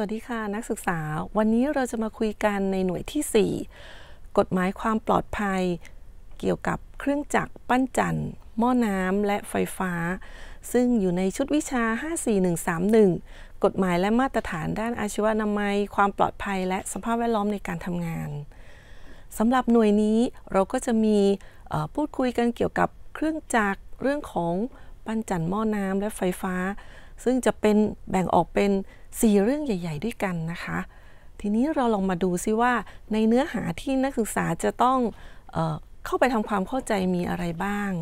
วัสดีค่ะนักศึกษาวันนี้เราจะมาคุยกันในหน่วยที่ 4 กฎหมายความปลอดภัย เกี่ยวกับเครื่องจักรปั้นจันทร์หม้อน้ำและไฟฟ้า ซึ่งอยู่ในชุดวิชา 54131 กฎหมายและมาตรฐานด้านอาชีวนามัยความปลอดภัย และสภาพแวดล้อมในการทำงานสำหรับหน่วยนี้เราก็จะมีพูดคุยกันเกี่ยวกับเครื่องจักรเรื่องของปั้นจันทร์หม้อน้ำและไฟฟ้า ซึ่งจะเป็นแบ่งออกเป็นสี่เรื่องใหญ่ๆ ด้วยกันนะคะ ทีนี้เราลองมาดูซิว่าในเนื้อหาที่นักศึกษาจะต้องเอเข้าไปทำความเข้าใจมีอะไรบ้าง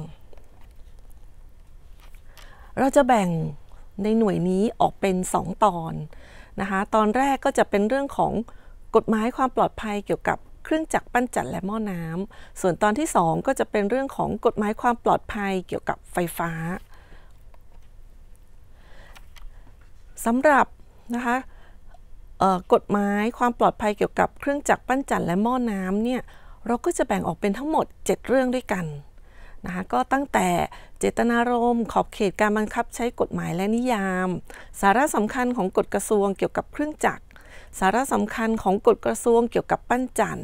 เราจะแบ่งในหน่วยนี้ออกเป็น 2 ตอนนะคะ ตอนแรกก็จะเป็นเรื่องของกฎหมายความปลอดภัยเกี่ยวกับเครื่องจักรปั้นจันและหม้อน้ำ ส่วนตอนที่2ก็จะเป็นเรื่องของกฎหมายความปลอดภัยเกี่ยวกับไฟฟ้าสำหรับนะคะกฎหมายความปลอดภัยเกี่ยวกับเครื่องจักรปั้นจันและหม้อน้ำเนี่ยเราก็จะแบ่งออกเป็นทั้งหมด 7 เรื่องด้วยกันนะคะก็ตั้งแต่เจตนารมณ์ขอบเขตการบังคับใช้กฎหมายและนิยาม สาระสำคัญของกฎกระทรวงเกี่ยวกับเครื่องจักร สาระสำคัญของกฎกระทรวงเกี่ยวกับปั้นจัน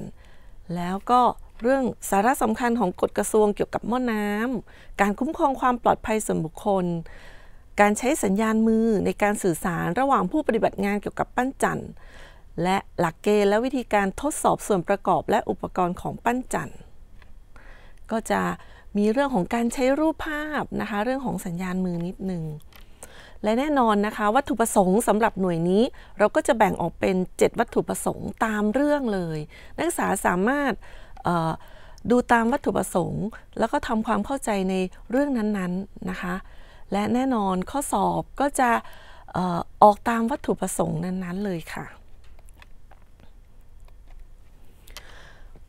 แล้วก็เรื่องสาระสำคัญของกฎกระทรวงเกี่ยวกับหม้อน้ำการคุ้มครองความปลอดภัยส่วนบุคคลการใช้สัญญาณมือในการสื่อสารระหว่างผู้ปฏิบัติงานเกี่ยวกับปั้นจันทและหลักเกณฑ์และวิธีการทดสอบส่วนประกอบและอุปกรณ์ของปั้นจันทก็จะมีเรื่องของการใช้รูปภาพนะคะเรื่องของสัญญาณมือนิดนึงและแน่นอนนะคะ วัตถุประสงค์สำหรับหน่วยนี้ เราก็จะแบ่งออกเป็น 7 วัตถุประสงค์ตามเรื่องเลย นักศึกษาสามารถดูตามวัตถุประสงค์ แล้วก็ทำความเข้าใจในเรื่องนั้นๆนนะคะและแน่นอนข้อสอบก็จะออกตามวัตถุประสงค์นั้นๆเลยค่ะ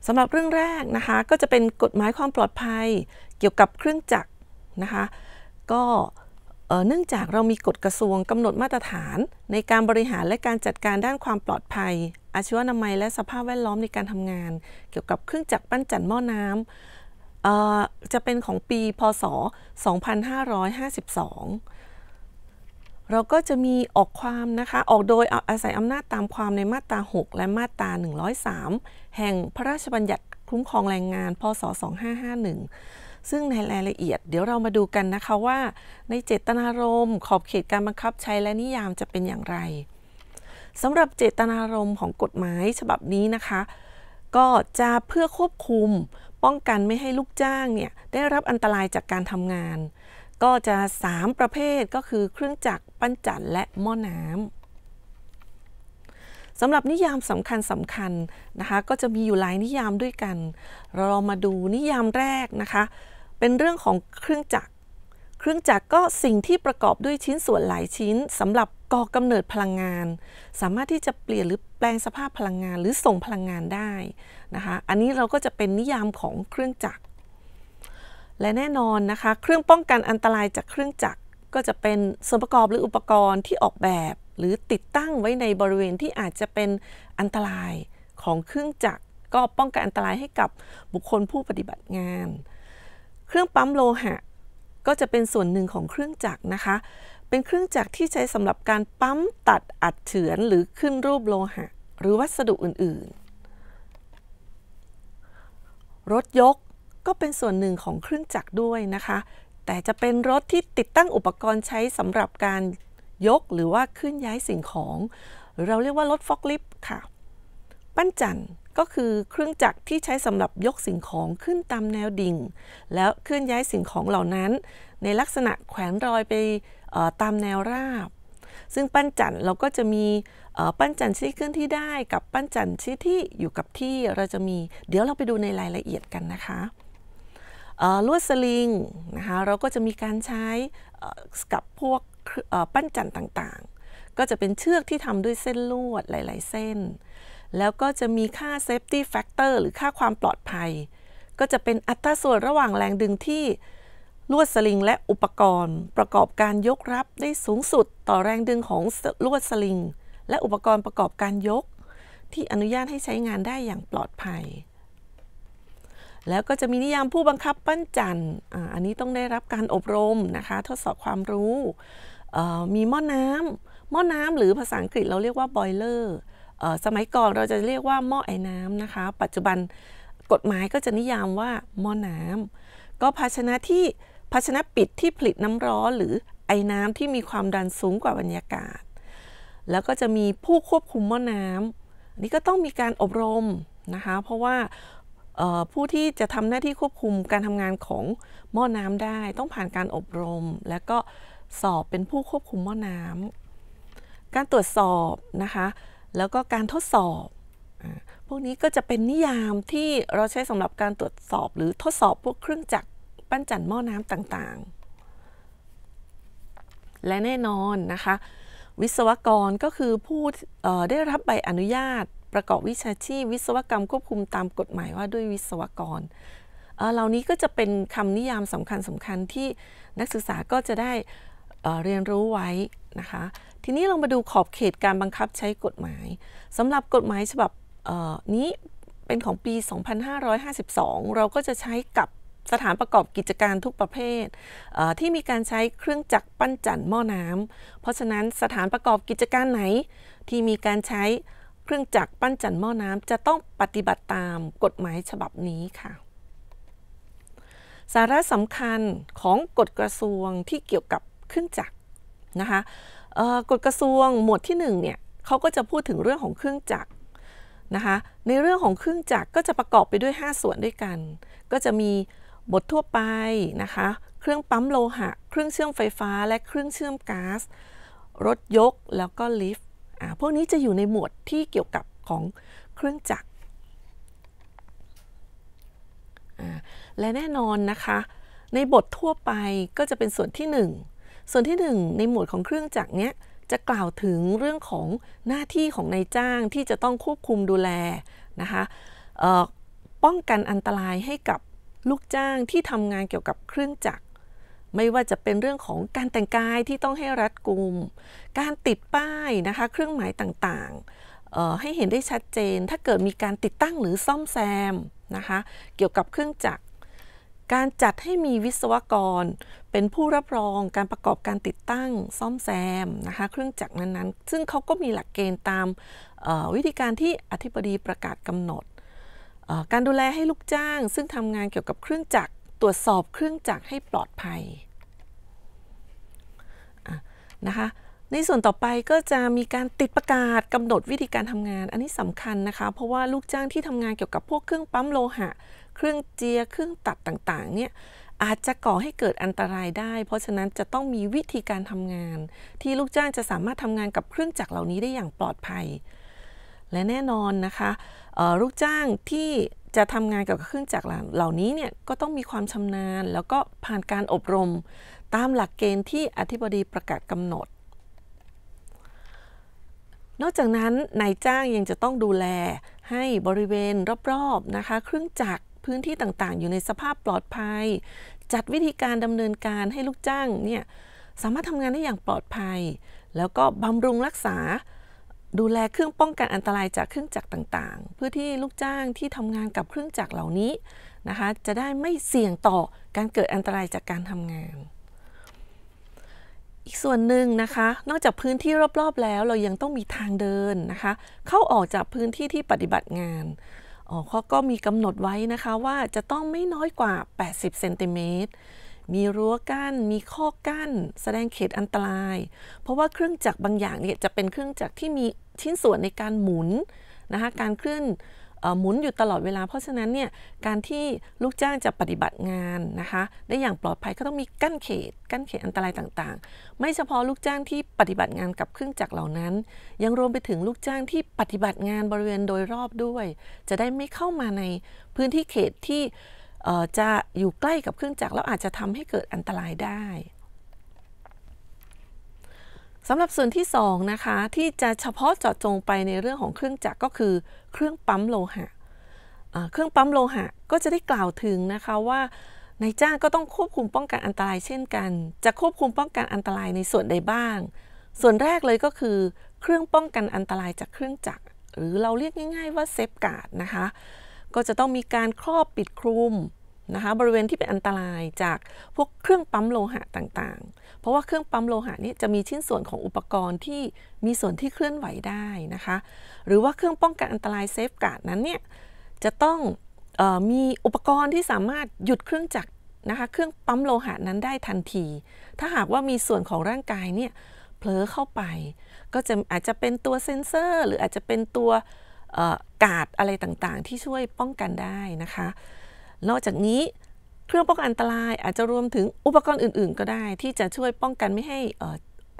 สำหรับเรื่องแรกนะคะก็จะเป็นกฎหมายความปลอดภัย เกี่ยวกับเครื่องจักรนะคะก็เนื่องจากเรามีกฎกระทรวงกำหนดมาตรฐาน ในการบริหารและการจัดการด้านความปลอดภัยอาชีวนามัยและสภาพแวดล้อมในการทำงาน เกี่ยวกับเครื่องจักรปั้นจันหม้อน้ำจะเป็นของปีพศ 2552 เราก็จะมีออกความนะคะออกโดยอาศัยอำนาจตามความในมาตรา 6 และมาตรา 103 แห่งพระราชบัญญัติคุ้มครองแรงงาน พศ 2551 ซึ่งในรายละเอียดเดี๋ยวเรามาดูกันนะคะว่า ในเจตนารมณ์ขอบเขตการบังคับใช้และนิยามจะเป็นอย่างไรสำหรับเจตนารมณ์ของกฎหมายฉบับนี้นะคะ ก็จะเพื่อควบคุมป้องกันไม่ให้ลูกจ้างเนี่ยได้รับอันตรายจากการทำงาน ก็จะ 3 ประเภทก็คือเครื่องจักรปั้นจันและหม้อน้ำสำหรับนิยามสำคัญสำคัญ นะคะ ก็จะมีอยู่หลายนิยามด้วยกัน เรามาดูนิยามแรกนะคะ เป็นเรื่องของเครื่องจักรเครื่องจักร ก็สิ่งที่ประกอบด้วยชิ้นส่วนหลายชิ้นสำหรับก่อกำเนิดพลังงาน สามารถที่จะเปลี่ยนหรือแปลงสภาพพลังงาน หรือส่งพลังงานได้นะคะอันนี้เราก็จะเป็นนิยามของเครื่องจักร และแน่นอนนะคะ เครื่องป้องกันอันตรายจากเครื่องจักร ก็จะเป็นส่วนประกอบหรืออุปกรณ์ที่ออกแบบ หรือติดตั้งไว้ในบริเวณที่อาจจะเป็นอันตรายของเครื่องจักรก็ป้องกันอันตรายให้กับบุคคลผู้ปฏิบัติงาน เครื่องปั๊มโลหะก็จะเป็นส่วนหนึ่งของเครื่องจักรนะคะ เป็นเครื่องจักรที่ใช้สำหรับการปั๊มตัดอัดเฉือนหรือขึ้นรูปโลหะหรือวัสดุอื่นๆ รถยกก็เป็นส่วนหนึ่งของเครื่องจักรด้วยนะคะ แต่จะเป็นรถที่ติดตั้งอุปกรณ์ใช้สำหรับการยกหรือว่าขึ้นย้ายสิ่งของ เราเรียกว่ารถฟอกลิฟต์ค่ะ ปั้นจันทร์ก็คือเครื่องจักรที่ใช้สำหรับยกสิ่งของขึ้นตามแนวดิ่ง แล้วเคลื่อนย้ายสิ่งของเหล่านั้น ในลักษณะแขวนรอยไปตามแนวราบ ซึ่งปั้นจันเราก็จะมีปั้นจันที่เคลื่อนที่ได้ กับปั้นจันที่ที่อยู่กับที่เราจะมี เดี๋ยวเราไปดูในรายละเอียดกันนะคะลวดสลิงนะคะเราก็จะมีการใช้กับพวกปั้นจันต่างๆ ก็จะเป็นเชือกที่ทำด้วยเส้นลวดหลาย ๆเส้นแล้วก็จะมีค่า safety factor หรือค่าความปลอดภัย ก็จะเป็นอัตราส่วนระหว่างแรงดึงที่ลวดสลิงและอุปกรณ์ ประกอบการยกรับได้สูงสุดต่อแรงดึงของลวดสลิง และอุปกรณ์ประกอบการยกที่อนุญาตให้ใช้งานได้อย่างปลอดภัย แล้วก็จะมีนิยามผู้บังคับปั้นจันออันนี้ต้องได้รับการอบรมนะคะทดสอบความรู้ มีหม้อน้ำหม้อน้ำหรือภาษาอังกฤษเราเรียกว่าบอยเลอร์สมัยก่อนเราจะเรียกว่าหม้อไอ้น้ำนะคะ ปัจจุบันกฎหมายก็จะนิยามว่า หม้อน้ำก็ภาชนะที่ภาชนะปิดที่ผลิตน้ำร้อนหรือไอ้น้ำที่มีความดันสูงกว่าบรรยากาศ แล้วก็จะมีผู้ควบคุมหม้อน้ำนี่ก็ต้องมีการอบรมนะคะ เพราะว่าผู้ที่จะทำหน้าที่ควบคุมการทำงานของหม้อน้ำได้ ต้องผ่านการอบรม แล้วก็สอบเป็นผู้ควบคุมหม้อน้ำการตรวจสอบนะคะแล้วก็การทดสอบ พวกนี้ก็จะเป็นนิยามที่เราใช้สำหรับการตรวจสอบ หรือทดสอบพวกเครื่องจักร ปั้นจันหม้อน้ำต่างๆ และแน่นอนนะคะ วิศวกรก็คือผู้ได้รับใบอนุญาต ประกอบวิชาชีพวิศวกรรมควบคุมตามกฎหมายว่าด้วยวิศวกร เหล่านี้ก็จะเป็นคำนิยามสำคัญสำคัญที่นักศึกษาก็จะได้เรียนรู้ไว้นะคะทีนี้ลองมาดูขอบเขตการบังคับใช้กฎหมายสำหรับกฎหมายฉบับนี้เป็นของปี 2552 เราก็จะใช้กับสถานประกอบกิจการทุกประเภทที่มีการใช้เครื่องจักรปั้นจันหม้อน้ำเพราะฉะนั้นสถานประกอบกิจการไหน ที่มีการใช้เครื่องจักรปั้นจันหม้อน้ำจะต้องปฏิบัติตามกฎหมายฉบับนี้ค่ะ สาระสำคัญของกฎกระทรวงที่เกี่ยวกับเครื่องจักรนะคะกฎกระทรวงหมวดที่1เนี่ยเขาก็จะพูดถึงเรื่องของเครื่องจักรนะคะในเรื่องของเครื่องจักรก็จะประกอบไปด้วย 5 ส่วนด้วยกัน ก็จะมีบททั่วไปนะคะ เครื่องปั๊มโลหะเครื่องเชื่อมไฟฟ้าและเครื่องเชื่อมก๊าซรถยกแล้วก็ลิฟต์พวกนี้จะอยู่ในหมวดที่เกี่ยวกับของเครื่องจักรและแน่นอนนะคะ ในบททั่วไปก็จะเป็นส่วนที่ 1ส่วนที่ 1 ในหมวดของเครื่องจักรเนี้ยจะกล่าวถึงเรื่องของหน้าที่ของนายจ้างที่จะต้องควบคุมดูแลนะคะป้องกันอันตรายให้กับลูกจ้างที่ทำงานเกี่ยวกับเครื่องจักร ไม่ว่าจะเป็นเรื่องของการแต่งกายที่ต้องให้รัดกุม การติดป้ายนะคะเครื่องหมายต่างๆ ให้เห็นได้ชัดเจน ถ้าเกิดมีการติดตั้งหรือซ่อมแซมนะคะเกี่ยวกับเครื่องจักรการจัดให้มีวิศวกร เป็นผู้รับรองการประกอบการติดตั้งซ่อมแซมนะคะเครื่องจักรนั้นๆ ซึ่งเขาก็มีหลักเกณฑ์ตามวิธีการที่อธิบดีประกาศกำหนดการดูแลให้ลูกจ้าง ซึ่งทำงานเกี่ยวกับเครื่องจักรตรวจสอบเครื่องจักรให้ปลอดภัยนะคะในส่วนต่อไปก็จะมีการติดประกาศกำหนดวิธีการทำงานอันนี้สำคัญนะคะเพราะว่าลูกจ้างที่ทำงานเกี่ยวกับพวกเครื่องปั๊มโลหะเครื่องเจียเครื่องตัดต่าง ๆ เนี่ย อาจจะก่อให้เกิดอันตรายได้ เพราะฉะนั้นจะต้องมีวิธีการทำงาน ที่ลูกจ้างจะสามารถทำงานกับเครื่องจักรเหล่านี้ได้อย่างปลอดภัย และแน่นอนนะคะลูกจ้างที่จะทำงานกับเครื่องจักรเหล่านี้เนี่ยก็ต้องมีความชำนาญ แล้วก็ผ่านการอบรม ตามหลักเกณฑ์ที่อธิบดีประกาศกำหนด นอกจากนั้นนายจ้างยังจะต้องดูแลให้บริเวณรอบ ๆ นะคะเครื่องจักรพื้นที่ต่างๆ อยู่ในสภาพปลอดภัย จัดวิธีการดำเนินการให้ลูกจ้างเนี่ยสามารถทำงานได้อย่างปลอดภัย แล้วก็บำรุงรักษา ดูแลเครื่องป้องกันอันตรายจากเครื่องจักรต่างๆ เพื่อที่ลูกจ้างที่ทำงานกับเครื่องจักรเหล่านี้นะคะจะได้ไม่เสี่ยงต่อการเกิดอันตรายจากการทำงาน อีกส่วนหนึ่งนะคะ นอกจากพื้นที่รอบๆแล้วเรายังต้องมีทางเดินนะคะเข้าออกจากพื้นที่ที่ปฏิบัติงานอ๋อเขาก็มีกำหนดไว้นะคะ ว่าจะต้องไม่น้อยกว่า 80 เซนติเมตร มีรั้วกัน้น มีข้อกัน้น แสดงเขตอันตราย เพราะว่าเครื่องจักรบางอย่างเนี่ย จะเป็นเครื่องจักรที่มีชิ้นส่วนในการหมุนนะคะการเคลื่อนหมุนอยู่ตลอดเวลาเพราะฉะนั้นเนี่ยการที่ลูกจ้างจะปฏิบัติงานนะคะได้อย่างปลอดภัยก็ต้องมีกั้นเขตกั้นเขตอันตรายต่างๆ ไม่เฉพาะลูกจ้างที่ปฏิบัติงานกับเครื่องจักรเหล่านั้น ยังรวมไปถึงลูกจ้างที่ปฏิบัติงานบริเวณโดยรอบด้วย จะได้ไม่เข้ามาในพื้นที่เขตที่จะอยู่ใกล้กับเครื่องจักรแล้วอาจจะทำให้เกิดอันตรายได้สำหรับส่วนที่ 2 นะคะที่จะเฉพาะเจาะจงไปในเรื่องของเครื่องจักรก็คือเครื่องปั๊มโลหะ เครื่องปั๊มโลหะ ก็จะได้กล่าวถึงนะคะว่านายจ้างก็ต้องควบคุมป้องกันอันตรายเช่นกัน จะควบคุมป้องกันอันตรายในส่วนใดบ้าง ส่วนแรกเลยก็คือเครื่องป้องกันอันตรายจากเครื่องจักร หรือเราเรียกง่ายๆว่าเซฟการ์ดนะคะก็จะต้องมีการครอบปิดคลุมนะคะบริเวณที่เป็นอันตรายจากพวกเครื่องปั๊มโลหะต่างๆ เพราะว่าเครื่องปั๊มโลหะนี้จะมีชิ้นส่วนของอุปกรณ์ที่มีส่วนที่เคลื่อนไหวได้นะคะ หรือว่าเครื่องป้องกันอันตรายเซฟการ์ดนั้นเนี่ยจะต้องออมีอุปกรณ์ที่สามารถหยุดเครื่องจักรนะคะเครื่องปั๊มโลหะนั้นได้ทันที ถ้าหากว่ามีส่วนของร่างกายเนี่ยเผลอเข้าไป ก็จะอาจจะเป็นตัวเซ็นเซอร์ หรืออาจจะเป็นตัวกาดอะไรต่างๆ ที่ช่วยป้องกันได้นะคะนอกจากนี้เครื่องป้องกันอันตรายอาจจะรวมถึงอุปกรณ์อื่นๆ ก็ได้ ที่จะช่วยป้องกันไม่ให้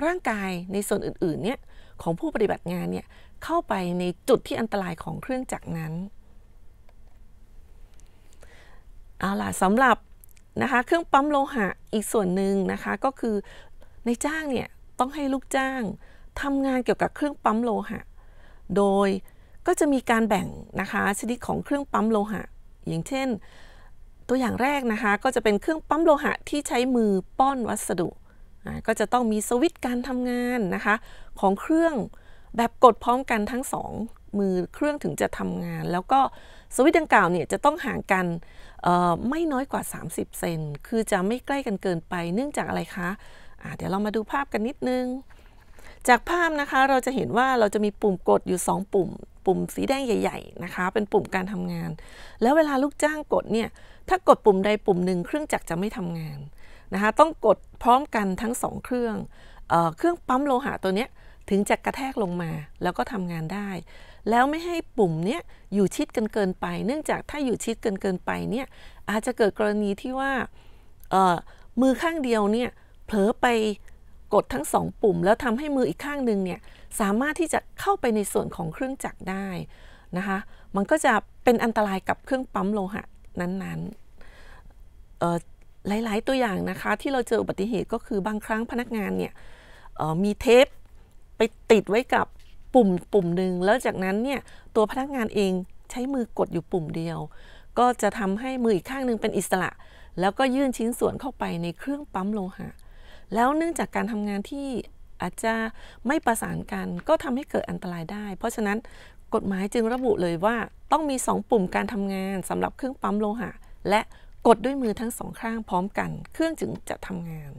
ร่างกายในส่วนอื่นๆเนี่ยของผู้ปฏิบัติงานเนี่ยเข้าไปในจุดที่อันตรายของเครื่องจักรนั้นเอาล่ะสำหรับนะคะเครื่องปั๊มโลหะอีกส่วนหนึ่งนะคะก็คือในจ้างเนี่ยต้องให้ลูกจ้างทำงานเกี่ยวกับเครื่องปั๊มโลหะโดยก็จะมีการแบ่งนะคะชนิดของเครื่องปั๊มโลหะ อย่างเช่นตัวอย่างแรกนะคะก็จะเป็นเครื่องปั๊มโลหะที่ใช้มือป้อนวัสดุก็จะต้องมีสวิตช์การทำงานนะคะของเครื่องแบบกดพร้อมกันทั้งสองมือเครื่องถึงจะทำงาน แล้วก็สวิตช์ดังกล่าวเนี่ยจะต้องห่างกันไม่น้อยกว่า 30เซนคือจะไม่ใกล้กันเกินไปเนื่องจากอะไรคะะเดี๋ยวเรามาดูภาพกันนิดนึงจากภาพนะคะเราจะเห็นว่าเราจะมีปุ่มกดอยู่ 2 ปุ่ม ปุ่มสีแดงใหญ่ๆนะคะเป็นปุ่มการทำงาน แล้วเวลาลูกจ้างกดเนี่ยถ้ากดปุ่มใดปุ่มหนึ่งเครื่องจักรจะไม่ทำงานนะคะต้องกดพร้อมกันทั้ง2เครื่องเอเครื่องปั๊มโลหะตัวเนี้ยถึงจะกระแทกลงมาแล้วก็ทำงานได้แล้วไม่ให้ปุ่มเนี้ยอยู่ชิดกันเกินไป เนื่องจากถ้าอยู่ชิดกันเกินไปเนี่ยอาจจะเกิดกรณีที่ว่ามือข้างเดียวเนี่ยเผลอไปกดทั้งสองปุ่มแล้วทำให้มืออีกข้างหนึ่งเนี่ยสามารถที่จะเข้าไปในส่วนของเครื่องจักรได้นะคะมันก็จะเป็นอันตรายกับเครื่องปั๊มโลหะนั้นๆหลายๆตัวอย่างนะคะที่เราเจออุบัติเหตุก็คือบางครั้งพนักงานเนี่ยมีเทปไปติดไว้กับปุ่มปุ่มหนึ่งแล้วจากนั้นเนี่ยตัวพนักงานเองใช้มือกดอยู่ปุ่มเดียว ก็จะทำให้มืออีกข้างหนึ่งเป็นอิสระ แล้วก็ยื่นชิ้นส่วนเข้าไปในเครื่องปั๊มโลหะแล้วเนื่องจากการทำงานที่อาจจะไม่ประสานกันก็ทำให้เกิดอันตรายได้ เพราะฉะนั้นกฎหมายจึงระบุเลยว่าต้องมี 2 ปุ่มการทำงานสำหรับเครื่องปั๊มโลหะ และกดด้วยมือทั้งสองข้างพร้อมกันเครื่องจึงจะทำงาน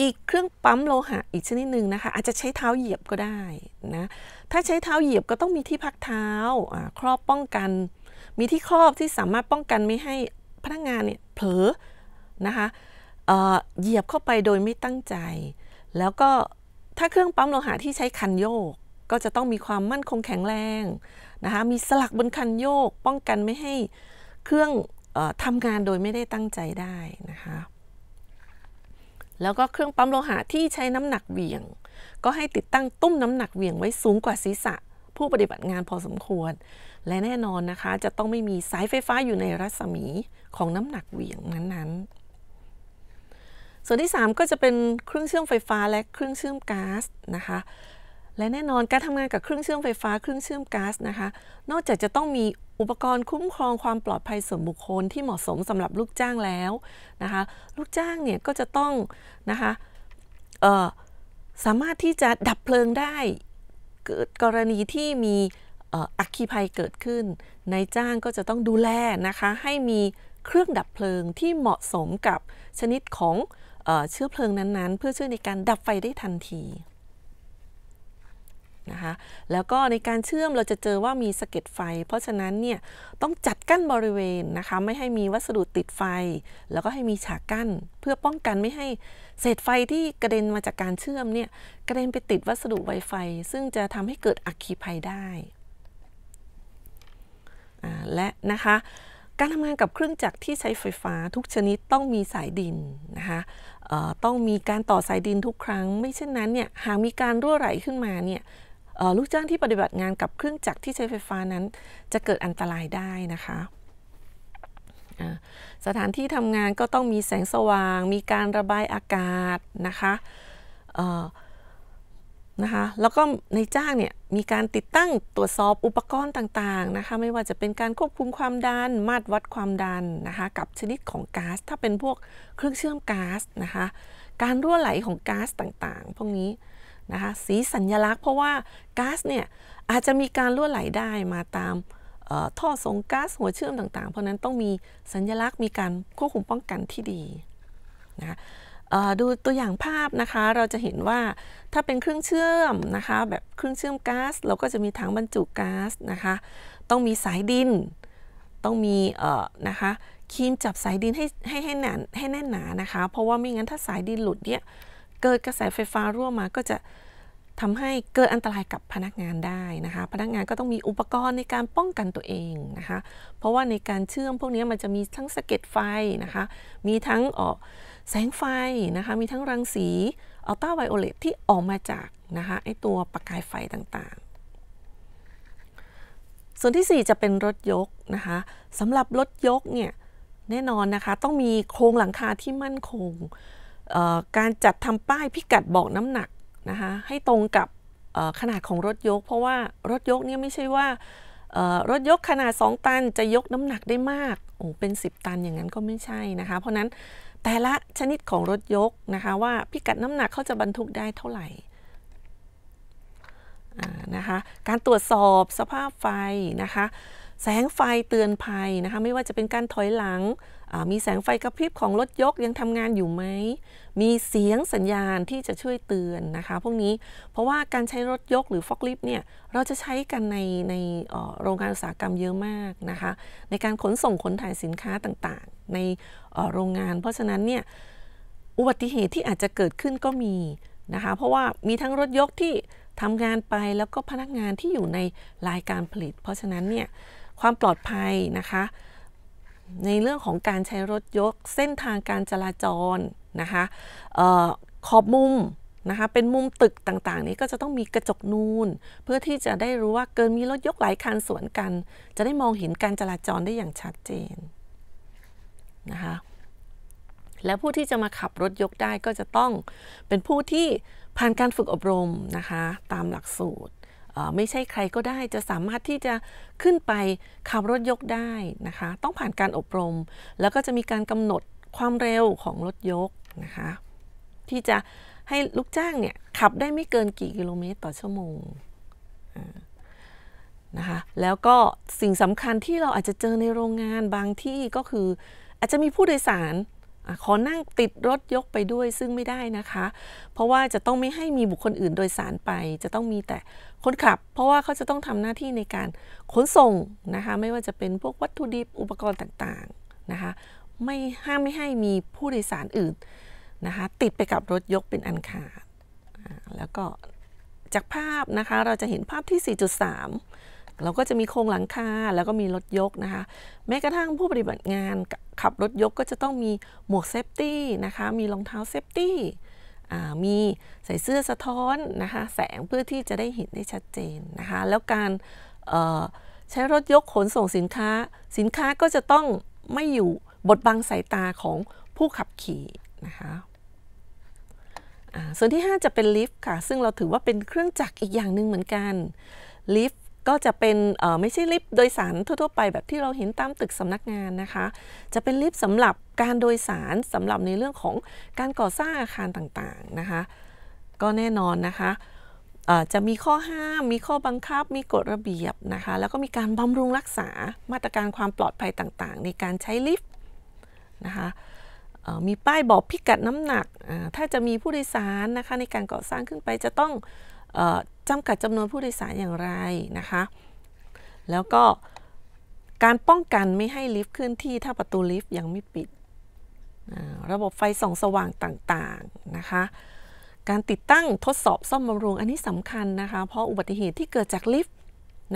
อีกเครื่องปั๊มโลหะ อีกชนิดหนึ่งนะคะ อาจจะใช้เท้าเหยียบก็ได้นะถ้าใช้เท้าเหยียบก็ต้องมีที่พักเท้าครอบป้องกัน มีที่ครอบที่สามารถป้องกันไม่ให้พนักงานเนี่ยเผลอนะคะเหยียบเข้าไปโดยไม่ตั้งใจ แล้วก็ถ้าเครื่องปั๊มโลหะที่ใช้คันโยก ก็จะต้องมีความมั่นคงแข็งแรงนะคะ มีสลักบนคันโยกป้องกันไม่ให้เครื่องออทำงานโดยไม่ได้ตั้งใจได้นะคะ แล้วก็เครื่องปั๊มโลหะที่ใช้น้ำหนักเหวี่ยง ก็ให้ติดตั้งตุ้มน้ำหนักเหวี่ยงไว้สูงกว่าศีรษะ ผู้ปฏิบัติงานพอสมควร และแน่นอนนะคะ จะต้องไม่มีสายไฟฟ้าอยู่ในรัศมีของน้ำหนักเหวี่ยงนั้นๆส่วนที่ 3 ก็จะเป็นเครื่องเชื่อมไฟฟ้าและเครื่องเชื่อมก๊าซนะคะ และแน่นอนการทำงานกับเครื่องเชื่อมไฟฟ้าเครื่องเชื่อมก๊าซนะคะ นอกจากจะต้องมีอุปกรณ์คุ้มครองความปลอดภัยส่วนบุคคลที่เหมาะสมสำหรับลูกจ้างแล้วนะคะ ลูกจ้างเนี่ยก็จะต้องนะคะสามารถที่จะดับเพลิงได้เกิดกรณีที่มีอัคคีภัยเกิดขึ้นนายจ้างก็จะต้องดูแลนะคะให้มีเครื่องดับเพลิงที่เหมาะสมกับชนิดของเชื้อเพลิงนั้น ๆ เพื่อช่วยในการดับไฟได้ทันทีนะคะ แล้วก็ในการเชื่อมเราจะเจอว่ามีสะเก็ดไฟ เพราะฉะนั้นเนี่ยต้องจัดกั้นบริเวณนะคะไม่ให้มีวัสดุติดไฟ แล้วก็ให้มีฉากกั้น เพื่อป้องกันไม่ให้เศษไฟที่กระเด็นมาจากการเชื่อมเนี่ยกระเด็นไปติดวัสดุไวไฟ ซึ่งจะทำให้เกิดอัคคีภัยได้ และนะคะการทำงานกับเครื่องจักรที่ใช้ไฟฟ้าทุกชนิดต้องมีสายดินนะคะต้องมีการต่อสายดินทุกครั้ง ไม่เช่นนั้นเนี่ยหากมีการรั่วไหลขึ้นมาเนี่ยลูกจ้างที่ปฏิบัติงานกับเครื่องจักรที่ใช้ไฟฟ้านั้นจะเกิดอันตรายได้นะคะ สถานที่ทำงานก็ต้องมีแสงสว่าง มีการระบายอากาศนะคะนะคะแล้วก็ในจ้างเนี่ยมีการติดตั้งตรวจสอบอุปกรณ์ต่างๆนะคะไม่ว่าจะเป็นการควบคุมความดันมาตรวัดความดันนะคะกับชนิดของก๊าซถ้าเป็นพวกเครื่องเชื่อมก๊าซนะคะการรั่วไหลของก๊าซต่างๆพวกนี้นะคะสีสัญญลักษณ์ เพราะว่าก๊าซเนี่ยอาจจะมีการรั่วไหลได้มาตามท่อส่งก๊าซหัวเชื่อมต่างๆ เพราะนั้นต้องมีสัญญลักษณ์มีการควบคุมป้องกันที่ดีนะคะดูตัวอย่างภาพนะคะ เราจะเห็นว่าถ้าเป็นเครื่องเชื่อมนะคะแบบเครื่องเชื่อมก๊าซเราก็จะมีถังบรรจุก๊าซนะคะ ต้องมีสายดิน ต้องมีเอ่อนะคะคีมจับสายดินให้ให้ให้หนาให้แน่นหนานะคะเพราะว่าไม่งั้นถ้าสายดินหลุดเนี่ยเกิดกระแสไฟฟ้ารั่วมาก็จะทำให้เกิดอันตรายกับพนักงานได้นะคะพนักงานก็ต้องมีอุปกรณ์ในการป้องกันตัวเองนะคะเพราะว่าในการเชื่อมพวกนี้มันจะมีทั้งสะเก็ดไฟนะคะมีทั้งออแสงไฟนะคะมีทั้งรังสีอัลตราไวโอเลตที่ออกมาจากนะคะไอตัวประกายไฟต่างๆ ส่วนที่ 4 จะเป็นรถยกนะคะสำหรับรถยกเนี่ยแน่นอนนะคะต้องมีโครงหลังคาที่มั่นคง การจัดทำป้ายพิกัดบอกน้ำหนักนะคะให้ตรงกับขนาดของรถยก เพราะว่ารถยกเนี่ยไม่ใช่ว่า รถยกขนาด 2 ตันจะยกน้ำหนักได้มากโอ้เป็น 10 ตันอย่างนั้นก็ไม่ใช่นะคะเพราะนั้นแต่ละชนิดของรถยกนะคะ ว่าพิกัดน้ำหนักเขาจะบรรทุกได้เท่าไหร่นะคะการตรวจสอบสภาพไฟนะคะแสงไฟเตือนภัยนะคะไม่ว่าจะเป็นการถอยหลัง มีแสงไฟกระพริบของรถยกยังทำงานอยู่ไหม มีเสียงสัญญาณที่จะช่วยเตือนนะคะ พวกนี้เพราะว่าการใช้รถยกหรือฟอกลิฟเนี่ยเราจะใช้กันในในโรงงานอุตสาหกรรมเยอะมากนะคะ ในการขนส่งขนถ่ายสินค้าต่างๆในโรงงาน เพราะฉะนั้นเนี่ยอุบัติเหตุที่อาจจะเกิดขึ้นก็มีนะคะเพราะว่ามีทั้งรถยกที่ทำงานไปแล้วก็พนักงานที่อยู่ในรายการผลิต เพราะฉะนั้นเนี่ยความปลอดภัยนะคะในเรื่องของการใช้รถยกเส้นทางการจราจรนะคะออขอบมุมนะคะเป็นมุมตึกต่างๆนี้ก็จะต้องมีกระจกนูน เพื่อที่จะได้รู้ว่าเกินมีรถยกหลายคันสวนกัน จะได้มองเห็นการจราจรได้อย่างชัดเจนนะคะและผู้ที่จะมาขับรถยกได้ก็จะต้องเป็นผู้ที่ผ่านการฝึกอบรมนะคะตามหลักสูตรไม่ใช่ใครก็ได้จะสามารถที่จะขึ้นไปขับรถยกได้นะคะต้องผ่านการอบรม แล้วก็จะมีการกำหนดความเร็วของรถยกนะคะที่จะให้ลูกจ้างเนี่ยขับได้ไม่เกินกี่กิโลเมตรต่อชั่วโมงนะคะแล้วก็สิ่งสำคัญที่เราอาจจะเจอในโรงงานบางที่ก็คืออาจจะมีผู้โดยสารขอนั่งติดรถยกไปด้วยซึ่งไม่ได้นะคะ เพราะว่าจะต้องไม่ให้มีบุคคลอื่นโดยสารไป จะต้องมีแต่คนขับ เพราะว่าเขาจะต้องทำหน้าที่ในการขนส่งนะคะ ไม่ว่าจะเป็นพวกวัตถุดิบอุปกรณ์ต่างๆนะคะ ไม่ห้ามไม่ให้มีผู้โดยสารอื่นนะคะติดไปกับรถยกเป็นอันขาด แล้วก็ จากภาพนะคะเราจะเห็นภาพที่ 4.3เราก็จะมีโครงหลังคาแล้วก็มีรถยกนะคะ แม้กระทั่งผู้ปฏิบัติงานขับรถยกก็จะต้องมีหมวกเซฟตี้นะคะมีรองเท้าเซฟตี้มีใส่เสื้อสะท้อนนะคะแสงเพื่อที่จะได้เห็นได้ชัดเจนนะคะแล้วการใช้รถยกขนส่งสินค้า สินค้าก็จะต้องไม่อยู่บทบังสายตาของผู้ขับขี่นะคะส่วนที่ 5 จะเป็นลิฟต์ค่ะซึ่งเราถือว่าเป็นเครื่องจักรอีกอย่างหนึ่งเหมือนกันลิฟต์ก็จะเป็นไม่ใช่ลิฟต์โดยสารทั่วๆไป แบบที่เราเห็นตามตึกสำนักงานนะคะ จะเป็นลิฟต์สำหรับการโดยสารสำหรับในเรื่องของการก่อสร้างอาคารต่างๆนะคะก็แน่นอนนะคะจะมีข้อห้ามมีข้อบังคับมีกฎระเบียบนะคะแล้วก็มีการบำรุงรักษามาตรการความปลอดภัยต่างๆในการใช้ลิฟต์นะคะมีป้ายบอกพิกัดน้ำหนักถ้าจะมีผู้โดยสารนะคะในการก่อสร้างขึ้นไปจะต้องจำกัดจำนวนผู้โดยสารอย่างไรนะคะ แล้วก็การป้องกันไม่ให้ลิฟต์เคลื่อนที่ถ้าประตูลิฟต์ยังไม่ปิด ระบบไฟส่องสว่างต่างๆนะคะ การติดตั้งทดสอบซ่อมบำรุงอันนี้สำคัญนะคะ เพราะอุบัติเหตุที่เกิดจากลิฟต์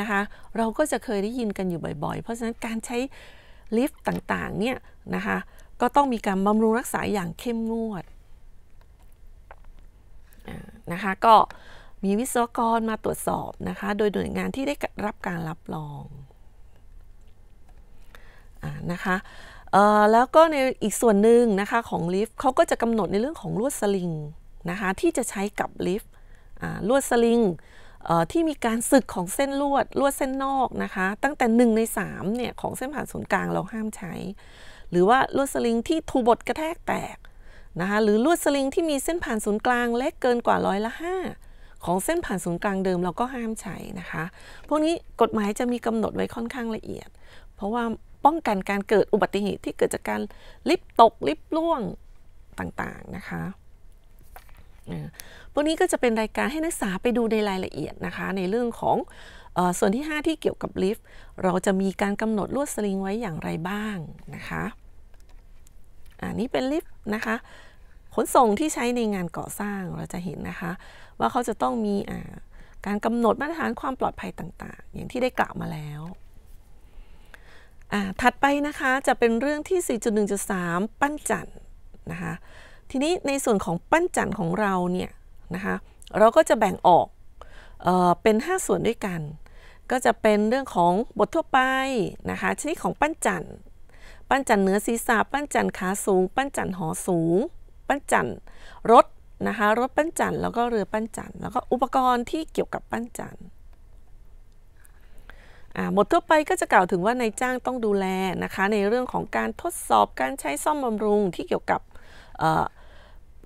นะคะ เราก็จะเคยได้ยินกันอยู่บ่อย ๆ เพราะฉะนั้นการใช้ลิฟต์ต่างๆเนี่ยนะคะ ก็ต้องมีการบำรุงรักษาอย่างเข้มงวดนะคะก็มีวิศวกรมาตรวจสอบนะคะโดยหน่วยงานที่ได้รับการรับรองอนะคะแล้วก็ในอีกส่วนหนึ่งนะคะของลิฟต์เขาก็จะกำหนดในเรื่องของลวดสลิงนะคะที่จะใช้กับลิฟต์ลวดสลิงที่มีการสึกของเส้นลวดลวดเส้นนอกนะคะตั้งแต่1ใน3เนี่ยของเส้นผ่านศูนย์กลางเราห้ามใช้ หรือว่าลวดสลิงที่ถูบทกระแทกแตกนะคะหรือลวดสลิงที่มีเส้นผ่านศูนย์กลางเล็กเกินกว่าร้อยละ5ของเส้นผ่านศูนย์กลางเดิมเราก็ห้ามใช้นะคะ พวกนี้กฎหมายจะมีกำหนดไว้ค่อนข้างละเอียด เพราะว่าป้องกันการเกิดอุบัติเหตุที่เกิดจากการลิฟตกลิฟล่วงต่างๆนะคะ พวกนี้ก็จะเป็นรายการให้นักศึกษาไปดูในรายละเอียดนะคะ ในเรื่องของอส่วนที่ 5 ที่เกี่ยวกับลิฟต์ เราจะมีการกำหนดลวดสลิงไว้อย่างไรบ้างนะคะ อันนี้เป็นลิฟต์นะคะขนส่งที่ใช้ในงานก่อสร้างเราจะเห็นนะคะว่าเขาจะต้องมีการกำหนดมาตรฐานความปลอดภัยต่างๆ อย่างที่ได้กล่าวมาแล้ว ถัดไปนะคะจะเป็นเรื่องที่ 4.1.3 ปั้นจันนะคะ ทีนี้ในส่วนของปั้นจันของเราเนี่ยนะคะเรา ก็จะแบ่งออกเออเป็น 5 ส่วนด้วยกัน ก็จะเป็นเรื่องของบททั่วไปนะคะชนิดของปั้นจันปั้นจันเนื้อศีรษะปั้นจันขาสูง ปั้นจันหอสูง ปั้นจันรถนะคะรถปั้นจันแล้วก็เรือปั้นจันแล้วก็อุปกรณ์ที่เกี่ยวกับปั้นจันหมดทั่วไปก็จะกล่าวถึงว่านายจ้างต้องดูแลนะคะในเรื่องของการทดสอบการใช้ซ่อมบำรุงที่เกี่ยวกับ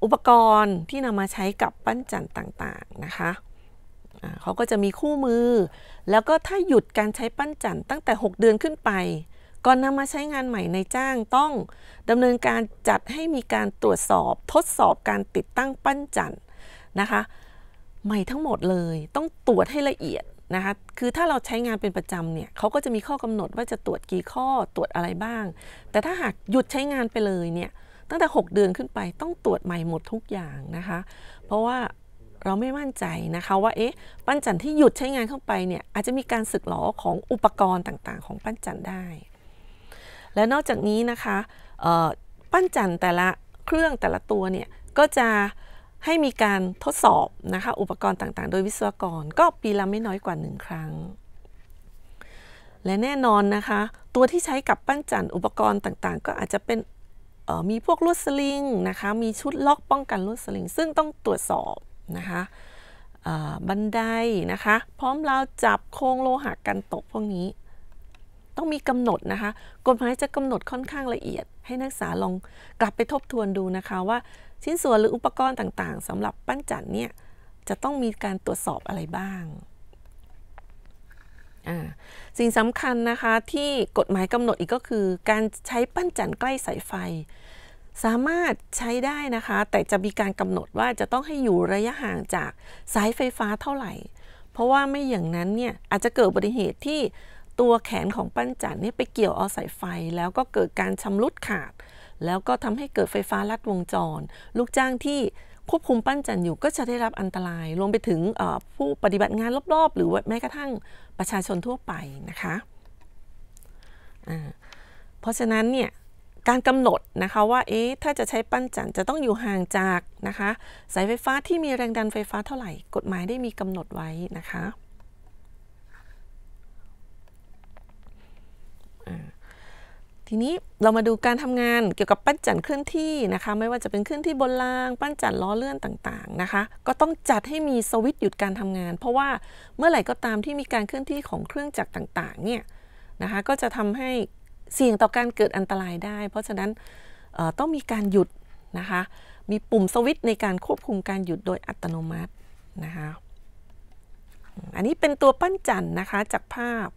อุปกรณ์ที่นำมาใช้กับปั้นจันต่างๆนะคะเขาก็จะมีคู่มือ แล้วก็ถ้าหยุดการใช้ปั้นจันตั้งแต่ 6 เดือนขึ้นไปก่อนนำมาใช้งานใหม่ในจ้างต้องดำเนินการจัดให้มีการตรวจสอบทดสอบการติดตั้งปั้นจันนะคะใหม่ทั้งหมดเลย ต้องตรวจให้ละเอียดนะคะคือถ้าเราใช้งานเป็นประจำเนี่ยเขาก็จะมีข้อกำหนดว่าจะตรวจกี่ข้อตรวจอะไรบ้าง แต่ถ้าหากหยุดใช้งานไปเลยเนี่ยตั้งแต่ 6 เดือนขึ้นไป ต้องตรวจใหม่หมดทุกอย่างนะคะ เพราะว่าเราไม่มั่นใจนะคะว่าเอ๊ะปั้นจันที่หยุดใช้งานเข้าไปเนี่ยอาจจะมีการสึกหรอของอุปกรณ์ต่างๆ ของปั้นจันได้และนอกจากนี้นะคะปั้นจันแต่ละเครื่องแต่ละตัวเนี่ยก็จะให้มีการทดสอบนะคะอุปกรณ์ต่างๆ โดยวิศวกรก็ปีละไม่น้อยกว่า1ครั้ง และแน่นอนนะคะตัวที่ใช้กับปั้นจันอุปกรณ์ต่างๆ ก็อาจจะเป็นมีพวกลวดสลิงนะคะมีชุดล็อกป้องกันลวดสลิงซึ่งต้องตรวจสอบนะคะบันไดนะคะพร้อมราวจับโครงโลหะกกันตกพวกนี้ต้องมีกำหนดนะคะ กฎหมายจะกำหนดค่อนข้างละเอียดให้นักศึกษาลองกลับไปทบทวนดูนะคะว่า ชิ้นส่วนหรืออุปกรณ์ต่างๆ สำหรับปั้นจันเนี่ยจะต้องมีการตรวจสอบอะไรบ้าง สิ่งสำคัญนะคะที่กฎหมายกำหนดอีกก็คือ การใช้ปั้นจันใกล้สายไฟ สามารถใช้ได้นะคะ แต่จะมีการกำหนดว่าจะต้องให้อยู่ระยะห่างจากสายไฟฟ้าเท่าไหร่ เพราะว่าไม่อย่างนั้นเนี่ยอาจจะเกิดอุบัติเหตุที่ตัวแขนของปั้นจันเนี่ยไปเกี่ยวเอาสายไฟ แล้วก็เกิดการชำรุดขาด แล้วก็ทำให้เกิดไฟฟ้าลัดวงจร ลูกจ้างที่ควบคุมปั้นจันอยู่ก็จะได้รับอันตรายรวมไปถึงผู้ปฏิบัติงานรอบๆ หรือแม้กระทั่งประชาชนทั่วไปนะคะเพราะฉะนั้นเนี่ยการกำหนดนะคะว่าเอ๊ะถ้าจะใช้ปั้นจันจะต้องอยู่ห่างจากนะคะสายไฟฟ้าที่มีแรงดันไฟฟ้าเท่าไหร่กฎหมายได้มีกำหนดไว้นะคะทีนี้เรามาดูการทำงานเกี่ยวกับปั้นจันเคลื่อนที่นะคะไม่ว่าจะเป็นเคลื่อนที่บนราง ปั้นจันล้อเลื่อนต่างๆนะคะก็ต้องจัดให้มีสวิตช์หยุดการทำงาน เพราะว่าเมื่อไหร่ก็ตามที่มีการเคลื่อนที่ของเครื่องจักรต่างๆเนี่ยนะคะก็จะทำให้เสี่ยงต่อการเกิดอันตรายได้ เพราะฉะนั้นต้องมีการหยุดนะคะมีปุ่มสวิตช์ในการควบคุมการหยุดโดยอัตโนมัตินะคะอันนี้เป็นตัวปั้นจันนะคะจากภาพ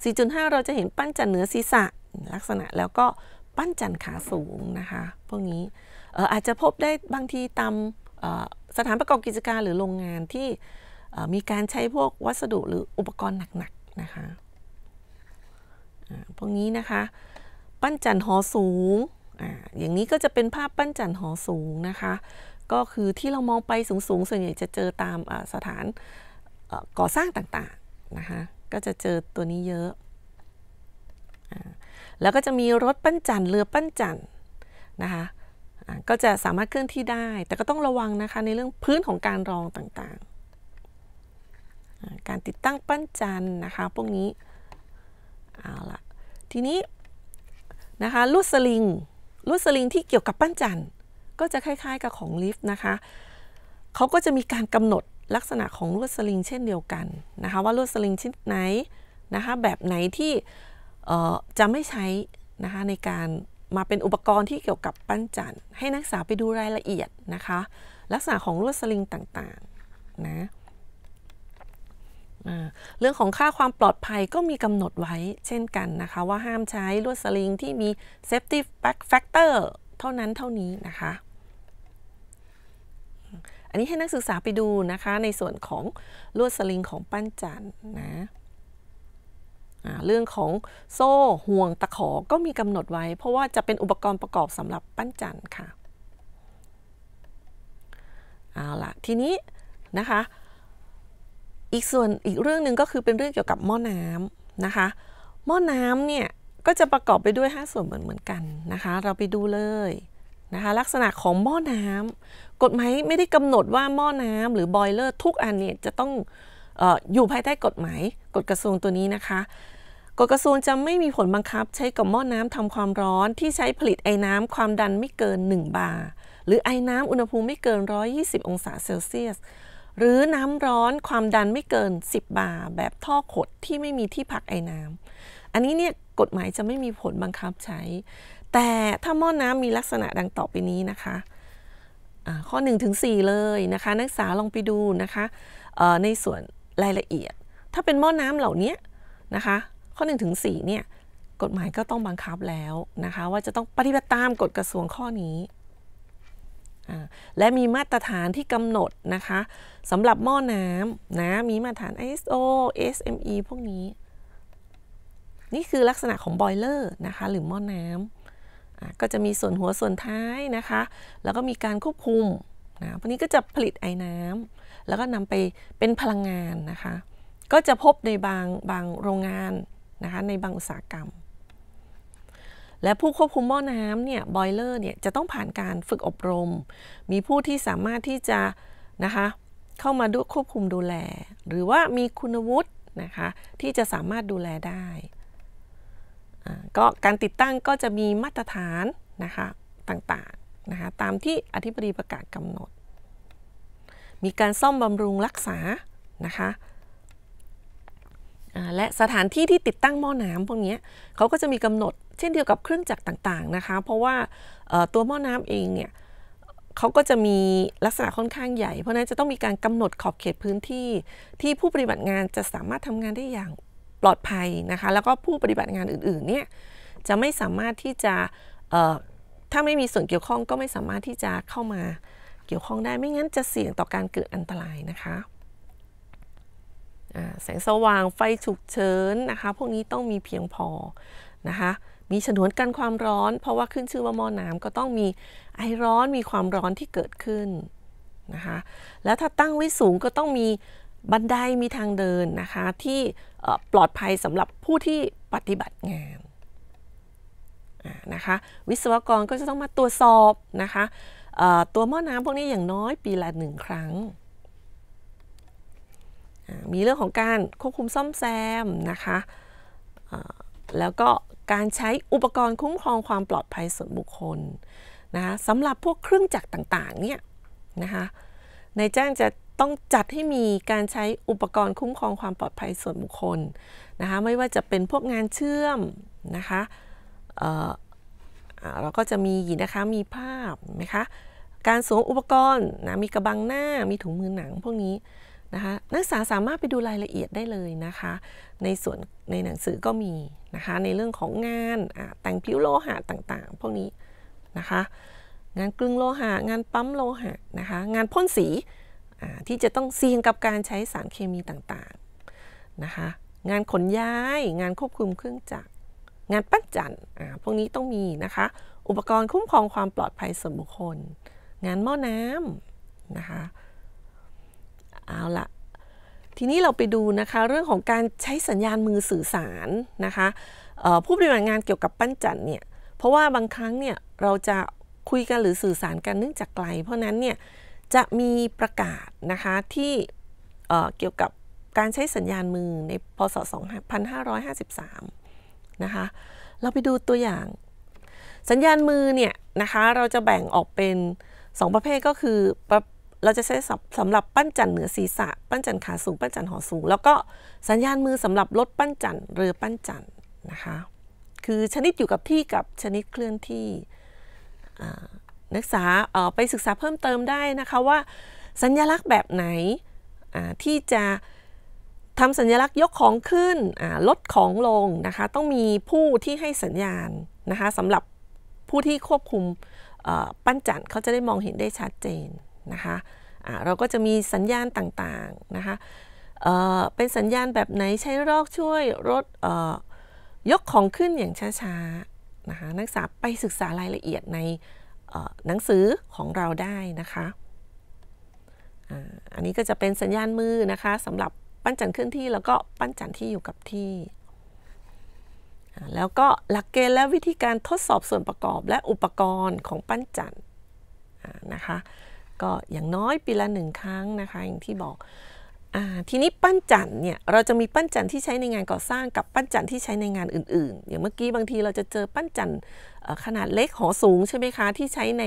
4.5 เราจะเห็นปั้นจันเหนือศีรษะลักษณะแล้วก็ปั้นจันขาสูงนะคะพวกนี้อาจจะพบได้บางทีตามสถานประกอบกิจการหรือโรงงานที่มีการใช้พวกวัสดุหรืออุปกรณ์หนักๆนะคะพวกนี้นะคะ ปั้นจันหอสูงออย่างนี้ก็จะเป็นภาพปั้นจันหอสูงนะคะ ก็คือที่เรามองไปสูง ๆ ส่วนใหญ่จะเจอตามสถานก่อสร้างต่างๆนะคะก็จะเจอตัวนี้เยอะ แล้วก็จะมีรถปั้นจันเรือปั้นจันนะคะก็จะสามารถเคลื่อนที่ได้ แต่ก็ต้องระวังนะคะในเรื่องพื้นของการรองต่างๆ การติดตั้งปั้นจันนะคะพวกนี้ เอาละทีนี้นะคะลวดสลิงลวดสลิงที่เกี่ยวกับปั้นจันก็จะคล้าย ๆกับของลิฟต์นะคะเขาก็จะมีการกำหนดลักษณะของลวดสลิงเช่นเดียวกันนะคะ ว่าลวดสลิงชิ้นไหนนะคะแบบไหนที่จะไม่ใช้นะคะในการมาเป็นอุปกรณ์ที่เกี่ยวกับปั้นจันทร์ให้นักศึกษาไปดูรายละเอียดนะคะ ลักษณะของลวดสลิงต่างๆนะเรื่องของค่าความปลอดภัยก็มีกำหนดไว้ เช่นกันนะคะ ว่าห้ามใช้ลวดสลิงที่มี safety factor เท่านั้นเท่านี้นะคะอันนี้ให้นักศึกษาไปดูนะคะในส่วนของลวดสลิงของปั้นจันนะเรื่องของโซ่ห่วงตะขอก็มีกำหนดไว้ เพราะว่าจะเป็นอุปกรณ์ประกอบสำหรับปั้นจันค่ะ เอาละทีนี้นะคะ อีกส่วนอีกเรื่องหนึ่งก็คือเป็นเรื่องเกี่ยวกับหม้อน้ำนะคะ หม้อน้ำเนี่ยก็จะประกอบไปด้วย 5 ส่วนเหมือนเหมือนกันนะคะ เราไปดูเลยนะคะลักษณะของหม้อน้ำ กฎหมายไม่ได้กำหนดว่าหม้อน้ำหรือบอยเลอร์ทุกอันเนี่ยจะต้องออยู่ภายใต้กฎหมายกฎกระทรวงตัวนี้นะคะกฎกระทรวงจะไม่มีผลบังคับ ใช้กับหม้อน้ำทำความร้อนที่ใช้ผลิตไอ้น้ำ ความดันไม่เกิน 1 บาร์หรือไอ้น้ำอุณหภูมิไม่เกิน 120 องศาเซลเซียสหรือน้ำร้อนความดันไม่เกิน 10 บาร์แบบท่อขดที่ไม่มีที่พักไอ้น้ำ อันนี้เนี่ยกฎหมายจะไม่มีผลบังคับใช้แต่ถ้าหม้อน้ำมีลักษณะดังต่อไปนี้นะคะ ข้อ1ถึง4เลยนะคะนักศึกษาลองไปดูนะคะในส่วนรายละเอียด ถ้าเป็นหม้อน้ำเหล่านี้นะคะข้อ1ถึง4เนี่ยกฎหมายก็ต้องบังคับแล้วนะคะว่าจะต้องปฏิบัติตามกฎกระทรวงข้อนี้ และมีมาตรฐานที่กำหนดนะคะสำหรับหม้อน้ำนะมีมาตรฐาน ISO SME พวกนี้ นี่คือลักษณะของบอยเลอร์นะคะหรือหม้อน้ำก็จะมีส่วนหัวส่วนท้ายนะคะ แล้วก็มีการควบคุมนะพวกนี้ก็จะผลิตไอ้น้ำ แล้วก็นำไปเป็นพลังงานนะคะ ก็จะพบในบางบางโรงงานนะคะในบางอุตสาหกรรม และผู้ควบคุมหม้อน้ำเนี่ยบอยเลอร์เนี่ยจะต้องผ่านการฝึกอบรม มีผู้ที่สามารถที่จะนะคะเข้ามาดูควบคุมดูแล หรือว่ามีคุณวุฒินะคะที่จะสามารถดูแลได้ก็การติดตั้งก็จะมีมาตรฐานนะคะต่างๆนะคะตามที่อธิบดีประกาศกำหนด มีการซ่อมบำรุงรักษานะคะและสถานที่ที่ติดตั้งหม้อน้ำพวกนี้เขาก็จะมีกำหนดเช่นเดียวกับเครื่องจักรต่างๆนะคะเพราะว่าตัวหม้อน้ำเองเนี่ยเขาก็จะมีลักษณะค่อนข้างใหญ่เพราะนั้นจะต้องมีการกำหนดขอบเขตพื้นที่ที่ผู้ปฏิบัติงานจะสามารถทำงานได้อย่างปลอดภัยนะคะแล้วก็ผู้ปฏิบัติงานอื่นๆเนี่ยจะไม่สามารถที่จะถ้าไม่มีส่วนเกี่ยวข้องก็ไม่สามารถที่จะเข้ามาเกี่ยวข้องได้ไม่งั้นจะเสี่ยงต่อการเกิดอันตรายนะคะแสงสว่างไฟฉุกเฉินนะคะพวกนี้ต้องมีเพียงพอนะคะมีฉนวนกันความร้อน เพราะว่าขึ้นชื่อว่าหม้อน้ำก็ต้องมีไอร้อนมีความร้อนที่เกิดขึ้นนะคะแล้วถ้าตั้งไว้สูงก็ต้องมีบันไดมีทางเดินนะคะที่ปลอดภัยสำหรับผู้ที่ปฏิบัติงานนะคะวิศวกรก็จะต้องมาตรวจสอบนะคะตัวหม้อน้ำพวกนี้อย่างน้อยปีละหนึ่งครั้ง มีเรื่องของการควบคุมซ่อมแซมนะคะแล้วก็การใช้อุปกรณ์คุ้มครองความปลอดภัยส่วนบุคคลนะคะสำหรับพวกเครื่องจักรต่างๆเนี่ยนะคะในแจ้างจะต้องจัดให้มีการใช้อุปกรณ์คุ้มครองความปลอดภัยส่วนบุคคลนะคะไม่ว่าจะเป็นพวกงานเชื่อมนะคะเเราก็จะมีนะคะมีภาพนะคะการสวมอุปกรณ์นะมีกระบังหน้ามีถุงมือหนังพวกนี้นะคะนักศึกษาสามารถไปดูรายละเอียดได้เลยนะคะในส่วนในหนังสือก็มีนะคะในเรื่องของงานแต่งผิวโลหะต่างๆ พวกนี้นะคะงานกลึงโลหะงานปั๊มโลหะนะคะงานพ่นสีที่จะต้องเสี่ยงกับการใช้สารเคมีต่างๆนะคะงานขนย้ายงานควบคุมเครื่องจักร งานปั้นจันทร์พวกนี้ต้องมีนะคะอุปกรณ์คุ้มครองความปลอดภัยส่วนบุคคลงานหม้อน้ำนะคะเอาละทีนี้เราไปดูนะคะเรื่องของการใช้สัญญาณมือสื่อสารนะคะผู้ปฏิบัติงานเกี่ยวกับปั้นจันทร์เนี่ยเพราะว่าบางครั้งเนี่ยเราจะคุยกันหรือสื่อสารกันเนื่องจากไกลเพราะนั้นเนี่ยจะมีประกาศนะคะที่เกี่ยวกับการใช้สัญญาณมือในพศ 2553 นะคะเราไปดูตัวอย่างสัญญาณมือเนี่ยนะคะเราจะแบ่งออกเป็น 2 ประเภทก็คือเราจะใช้สำหรับปั้นจันเหนือศีรษะปั้นจันขาสูงปั้นจันหอสูงแล้วก็สัญญาณมือสำหรับรถปั้นจันเรือปั้นจันนะคะคือชนิดอยู่กับที่กับชนิดเคลื่อนที่นักศึกษาไปศึกษาเพิ่มเติมได้นะคะว่าสัญญลักษณ์แบบไหนที่จะทำสัญลักษณ์ยกของขึ้นลดของลงนะคะต้องมีผู้ที่ให้สัญญาณนะคะสำหรับผู้ที่ควบคุมปั้นจันเขาจะได้มองเห็นได้ชัดเจนนะคะะเราก็จะมีสัญญาณต่างๆนะคะเเป็นสัญญาณแบบไหนใช้รอกช่วยลดยกของขึ้นอย่างช้าๆนะคะนักศึกษาไปศึกษารายละเอียดในหนังสือของเราได้นะคะ อันนี้ก็จะเป็นสัญญาณมือนะคะสำหรับปั้นจันเคลื่อนที่แล้วก็ปั้นจันที่อยู่กับที่ แล้วก็หลักเกณฑ์และวิธีการทดสอบส่วนประกอบและอุปกรณ์ของปั้นจันนะคะ ก็อย่างน้อยปีละหนึ่งครั้งนะคะอย่างที่บอกทีนี้ปั้นจันเนี่ยเราจะมีปั้นจันที่ใช้ในงานก่อสร้าง กับปั้นจันที่ใช้ในงานอื่น ๆ อย่างเมื่อกี้บางทีเราจะเจอปั้นจันขนาดเล็กหอสูงใช่ไหมคะ ที่ใช้ใน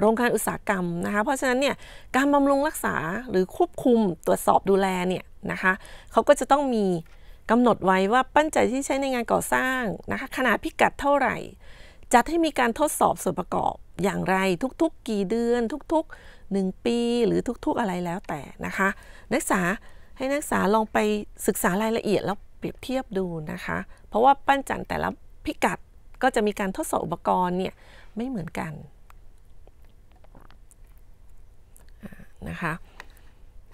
โรงงานอุตสาหกรรมนะคะ เพราะฉะนั้นเนี่ยการบำรุงรักษาหรือควบคุมตรวจสอบดูแลเนี่ยนะคะเขาก็จะต้องมีกำหนดไว้ว่าปั้นจันที่ใช้ในงานก่อสร้างนะคะขนาดพิกัดเท่าไหร่ จัดให้มีการทดสอบส่วนประกอบอย่างไรทุกๆ กี่เดือน ทุกๆ1ปีหรือทุกๆอะไรแล้วแต่นะคะ นักศึกษาให้นักศึกษาลองไปศึกษารายละเอียดแล้ว เปรียบเทียบดูนะคะ เพราะว่าปั้นจันแต่ละพิกัดก็จะมีการทดสอบอุปกรณ์เนี่ยไม่เหมือนกันนะคะ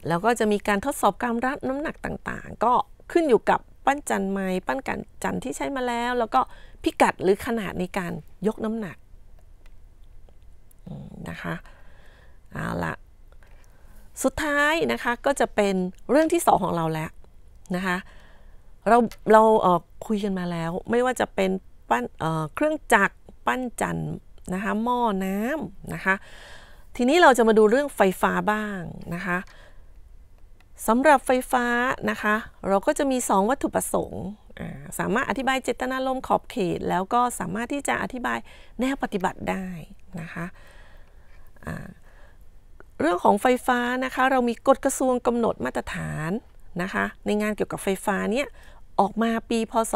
แล้วก็จะมีการทดสอบการรัดน้ำหนักต่างๆ ก็ขึ้นอยู่กับปั้นจันไม้ปั้นกันจันที่ใช้มาแล้ว แล้วก็พิกัดหรือขนาดในการยกน้ำหนักนะคะเอาละสุดท้ายนะคะก็จะเป็นเรื่องที่สองของเราแล้วนะคะเราเราเคุยกันมาแล้วไม่ว่าจะเป็นปั้นเเครื่องจักรปั้นจันนะคะหม้อน้ำนะคะทีนี้เราจะมาดูเรื่องไฟฟ้าบ้างนะคะสำหรับไฟฟ้านะคะเราก็จะมี 2 วัตถุประสงค์ สามารถอธิบายเจตนารมณ์ขอบเขต แล้วก็สามารถที่จะอธิบายแนวปฏิบัติได้นะคะเรื่องของไฟฟ้านะคะเรามีกฎกระทรวงกำหนดมาตรฐานนะคะในงานเกี่ยวกับไฟฟ้าเนี่ยออกมาปีพศ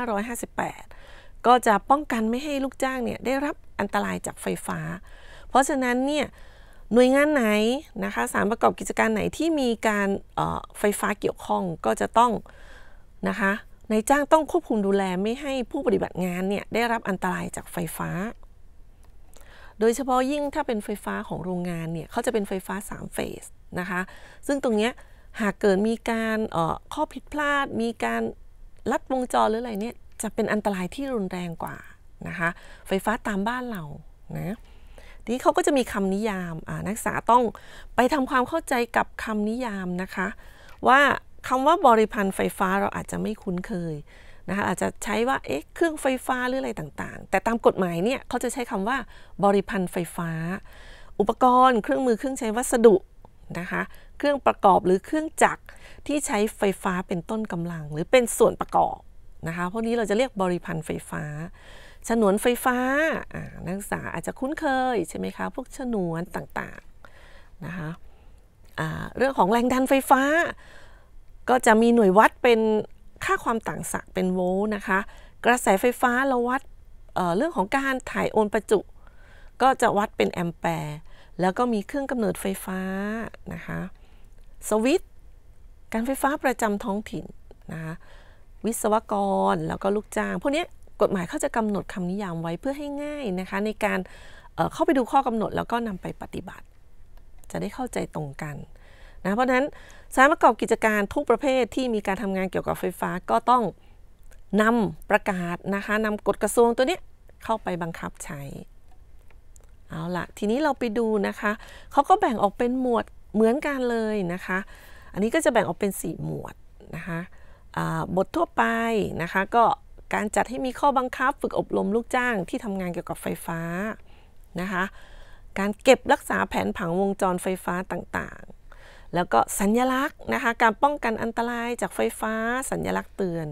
2558 ก็จะป้องกันไม่ให้ลูกจ้างเนี่ยได้รับอันตรายจากไฟฟ้า เพราะฉะนั้นเนี่ยหน่วยงานไหนนะคะสารประกอบกิจการไหนที่มีการไฟฟ้าเกี่ยวข้องก็จะต้องนะคะนายจ้างต้องควบคุมดูแลไม่ให้ผู้ปฏิบัติงานเนี่ยได้รับอันตรายจากไฟฟ้าโดยเฉพาะยิ่งถ้าเป็นไฟฟ้าของโรงงานเนี่ยเขาจะเป็นไฟฟ้า3เฟสนะคะซึ่งตรงนี้หากเกิดมีการข้อผิดพลาด มีการลัดวงจรหรืออะไรเนี่ยจะเป็นอันตรายที่รุนแรงกว่านะคะไฟฟ้าตามบ้านเรานะทีนี้เขาก็จะมีคำนิยามนักศึกษาต้องไปทำความเข้าใจกับคำนิยามนะคะว่าคำว่าบริพันธ์ไฟฟ้าเราอาจจะไม่คุ้นเคยนะคะอาจจะใช้ว่าเอ๊ะเครื่องไฟฟ้าหรืออะไรต่างๆ แต่ตามกฎหมายเนี่ยเขาจะใช้คำว่า บริพันธ์ไฟฟ้า อุปกรณ์เครื่องมือเครื่องใช้วัสดุนะคะเครื่องประกอบหรือเครื่องจักรที่ใช้ไฟฟ้าเป็นต้นกำลังหรือเป็นส่วนประกอบนะคะพวกนี้เราจะเรียกบริพันธ์ไฟฟ้าฉนวนไฟฟ้านักศึกษาอาจจะคุ้นเคยใช่ไหมคะพวกฉนวนต่างๆนะคะเรื่องของแรงดันไฟฟ้า ก็จะมีหน่วยวัดเป็นค่าความต่างศักย์เป็นโวลต์นะคะ กระแสไฟฟ้า เราวัดเเรื่องของการถ่ายโอนประจุ ก็จะวัดเป็นแอมแปร์ แล้วก็มีเครื่องกำเนิดไฟฟ้านะคะ สวิตการไฟฟ้าประจำท้องถิ่นนะคะวิศวกร แล้วก็ลูกจ้าง พวกนี้กฎหมายเขาจะกำหนดคำนิยามไว้เพื่อให้ง่ายนะคะในการเข้าไปดูข้อกำหนดแล้วก็นำไปปฏิบัติ จะได้เข้าใจตรงกันนะ เพราะนั้นสารประกอบกิจการทุกประเภทที่มีการทำงานเกี่ยวกับไฟฟ้าก็ต้องนำประกาศนะคะนำกฎกระทรวงตัวนี้เข้าไปบังคับใช้เอาละทีนี้เราไปดูนะคะเขาก็แบ่งออกเป็นหมวดเหมือนกันเลยนะคะอันนี้ก็จะแบ่งออกเป็น 4 หมวดนะคะบททั่วไปนะคะก็การจัดให้มีข้อบังคับฝึกอบรมลูกจ้างที่ทำงานเกี่ยวกับไฟฟ้านะคะการเก็บรักษาแผนผังวงจรไฟฟ้าต่างแล้วก็สัญญลักษณ์นะคะ การป้องกันอันตรายจากไฟฟ้าสัญญลักษณ์เตือน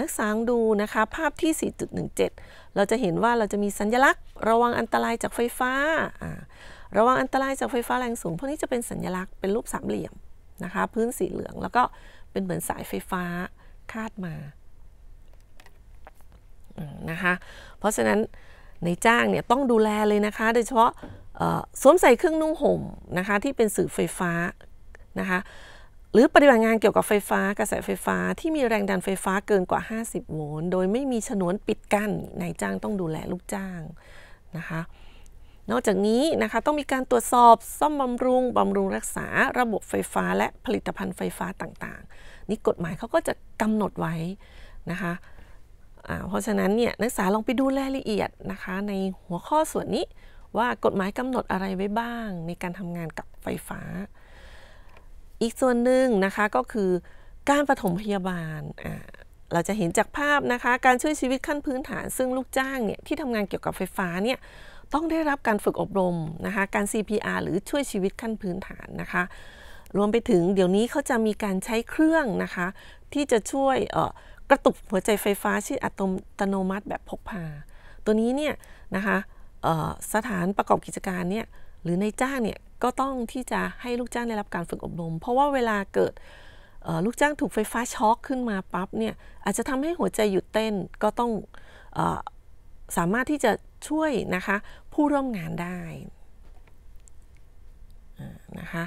นักสังดูนะคะภาพที่ 4.17 เราจะเห็นว่าเราจะมีสัญญลักษณ์ ระวังอันตรายจากไฟฟ้าระวังอันตรายจากไฟฟ้าแรงสูงพวกนี้จะเป็นสัญญลักษณ์เป็นรูปสามเหลี่ยมนะคะพื้นสีเหลืองแล้วก็เป็นเหมือนสายไฟฟ้าคาดมานะคะเพราะฉะนั้นในจ้างเนี่ยต้องดูแลเลยนะคะโดยเฉพาะสวมใส่เครื่องนุ่งห่มนะคะที่เป็นสื่อไฟฟ้านะคะหรือปฏิบัติงานเกี่ยวกับไฟฟ้า กระแสไฟฟ้าที่มีแรงดันไฟฟ้าเกินกว่า 50 โวลต์โดยไม่มีฉนวนปิดกั้นนายจ้างต้องดูแลลูกจ้างนะคะนอกจากนี้นะคะต้องมีการตรวจสอบซ่อมบำรุง บำรุงรักษา ระบบไฟฟ้าและผลิตภัณฑ์ไฟฟ้าต่าง ๆ นี่กฎหมายเขาก็จะกำหนดไว้นะคะเพราะฉะนั้นเนี่ยนักศึกษาลองไปดูรายละเอียดนะคะในหัวข้อส่วนนี้ว่ากฎหมายกำหนดอะไรไว้บ้าง ในการทำงานกับไฟฟ้าอีกส่วนหนึ่งนะคะก็คือการปฐมพยาบาล เราจะเห็นจากภาพนะคะการช่วยชีวิตขั้นพื้นฐาน ซึ่งลูกจ้างเนี่ยที่ทำงานเกี่ยวกับไฟฟ้าเนี่ยต้องได้รับการฝึกอบรมนะคะการ CPR หรือช่วยชีวิตขั้นพื้นฐานนะคะ รวมไปถึงเดี๋ยวนี้เขาจะมีการใช้เครื่องนะคะที่จะช่วยกระตุกหัวใจไฟฟ้าชื่ออัตโนมัติแบบพกพา ตัวนี้เนี่ยนะคะสถานประกอบกิจการเนี่ยหรือในจ้างเนี่ยก็ต้องที่จะให้ลูกจ้างได้รับการฝึกอบรมเพราะว่าเวลาเกิดลูกจ้างถูกไฟฟ้าช็อคขึ้นมาปั๊บเนี่ยอาจจะทำให้หัวใจหยุดเต้นก็ต้องอสามารถที่จะช่วยนะคะผู้ร่วมงานได้นะคะ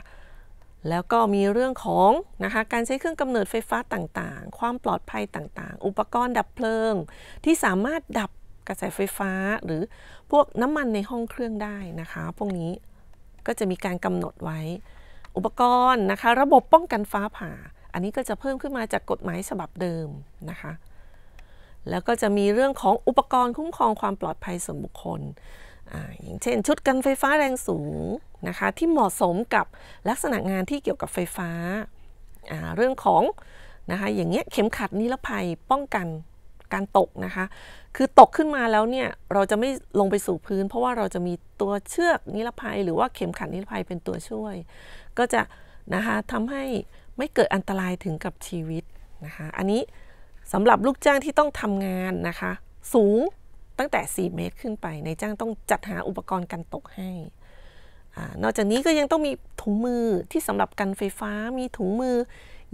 แล้วก็มีเรื่องของนะคะการใช้เครื่องกำเนิดไฟฟ้าต่างๆ ความปลอดภัยต่างๆ อุปกรณ์ดับเพลิงที่สามารถดับกระแสไฟฟ้าหรือพวกน้ำมันในห้องเครื่องได้นะคะ พวกนี้ก็จะมีการกำหนดไว้อุปกรณ์นะคะระบบป้องกันฟ้าผ่า อันนี้ก็จะเพิ่มขึ้นมาจากกฎหมายฉบับเดิมนะคะ แล้วก็จะมีเรื่องของอุปกรณ์คุ้มครองความปลอดภัยส่วนบุคคลออย่างเช่นชุดกันไฟฟ้าแรงสูงนะคะที่เหมาะสมกับลักษณะงานที่เกี่ยวกับไฟฟ้า เรื่องของนะคะอย่างเงี้ยเข็มขัดนิรภัยป้องกันการตกนะคะคือตกขึ้นมาแล้วเนี่ยเราจะไม่ลงไปสู่พื้น เพราะว่าเราจะมีตัวเชือกนิรภัย หรือว่าเข็มขัดนิรภัยเป็นตัวช่วย ก็จะนะคะทำให้ไม่เกิดอันตรายถึงกับชีวิตนะคะ อันนี้สำหรับลูกจ้างที่ต้องทำงานนะคะ สูงตั้งแต่ 4 เมตรขึ้นไป ในจ้างต้องจัดหาอุปกรณ์กันตกให้อนอกจากนี้ก็ยังต้องมีถุงมือที่สำหรับกันไฟฟ้ามีถุงมือ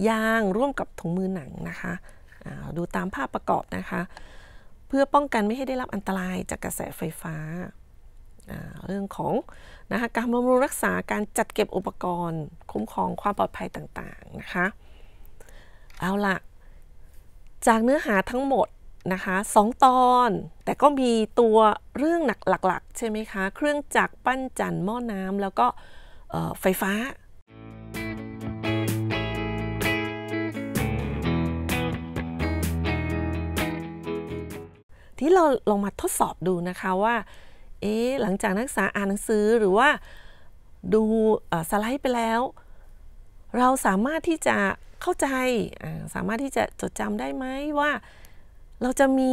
ยางร่วมกับถุงมือหนังนะคะดูตามภาพประกอบนะคะพื่อป้องกันไม่ให้ได้รับอันตรายจากกระแสไฟฟ้า เรื่องของนะคะการบำรุงรักษาการจัดเก็บอุปกรณ์ คุ้มครองความปลอดภัยต่างๆนะคะ เอาละจากเนื้อหาทั้งหมดนะคะสองตอน แต่ก็มีตัวเรื่องหลักๆใช่ไหมคะเครื่องจักรปั้นจันหม้อน้ำแล้วก็ไฟฟ้านี่เราลองมาทดสอบดูนะคะว่าเอ๊หลังจากนักศึกษาอ่านหนังสือหรือว่า ดูสไลด์ไปแล้ว เราสามารถที่จะเข้าใจสามารถที่จะจดจำได้ไหมว่า เราจะมี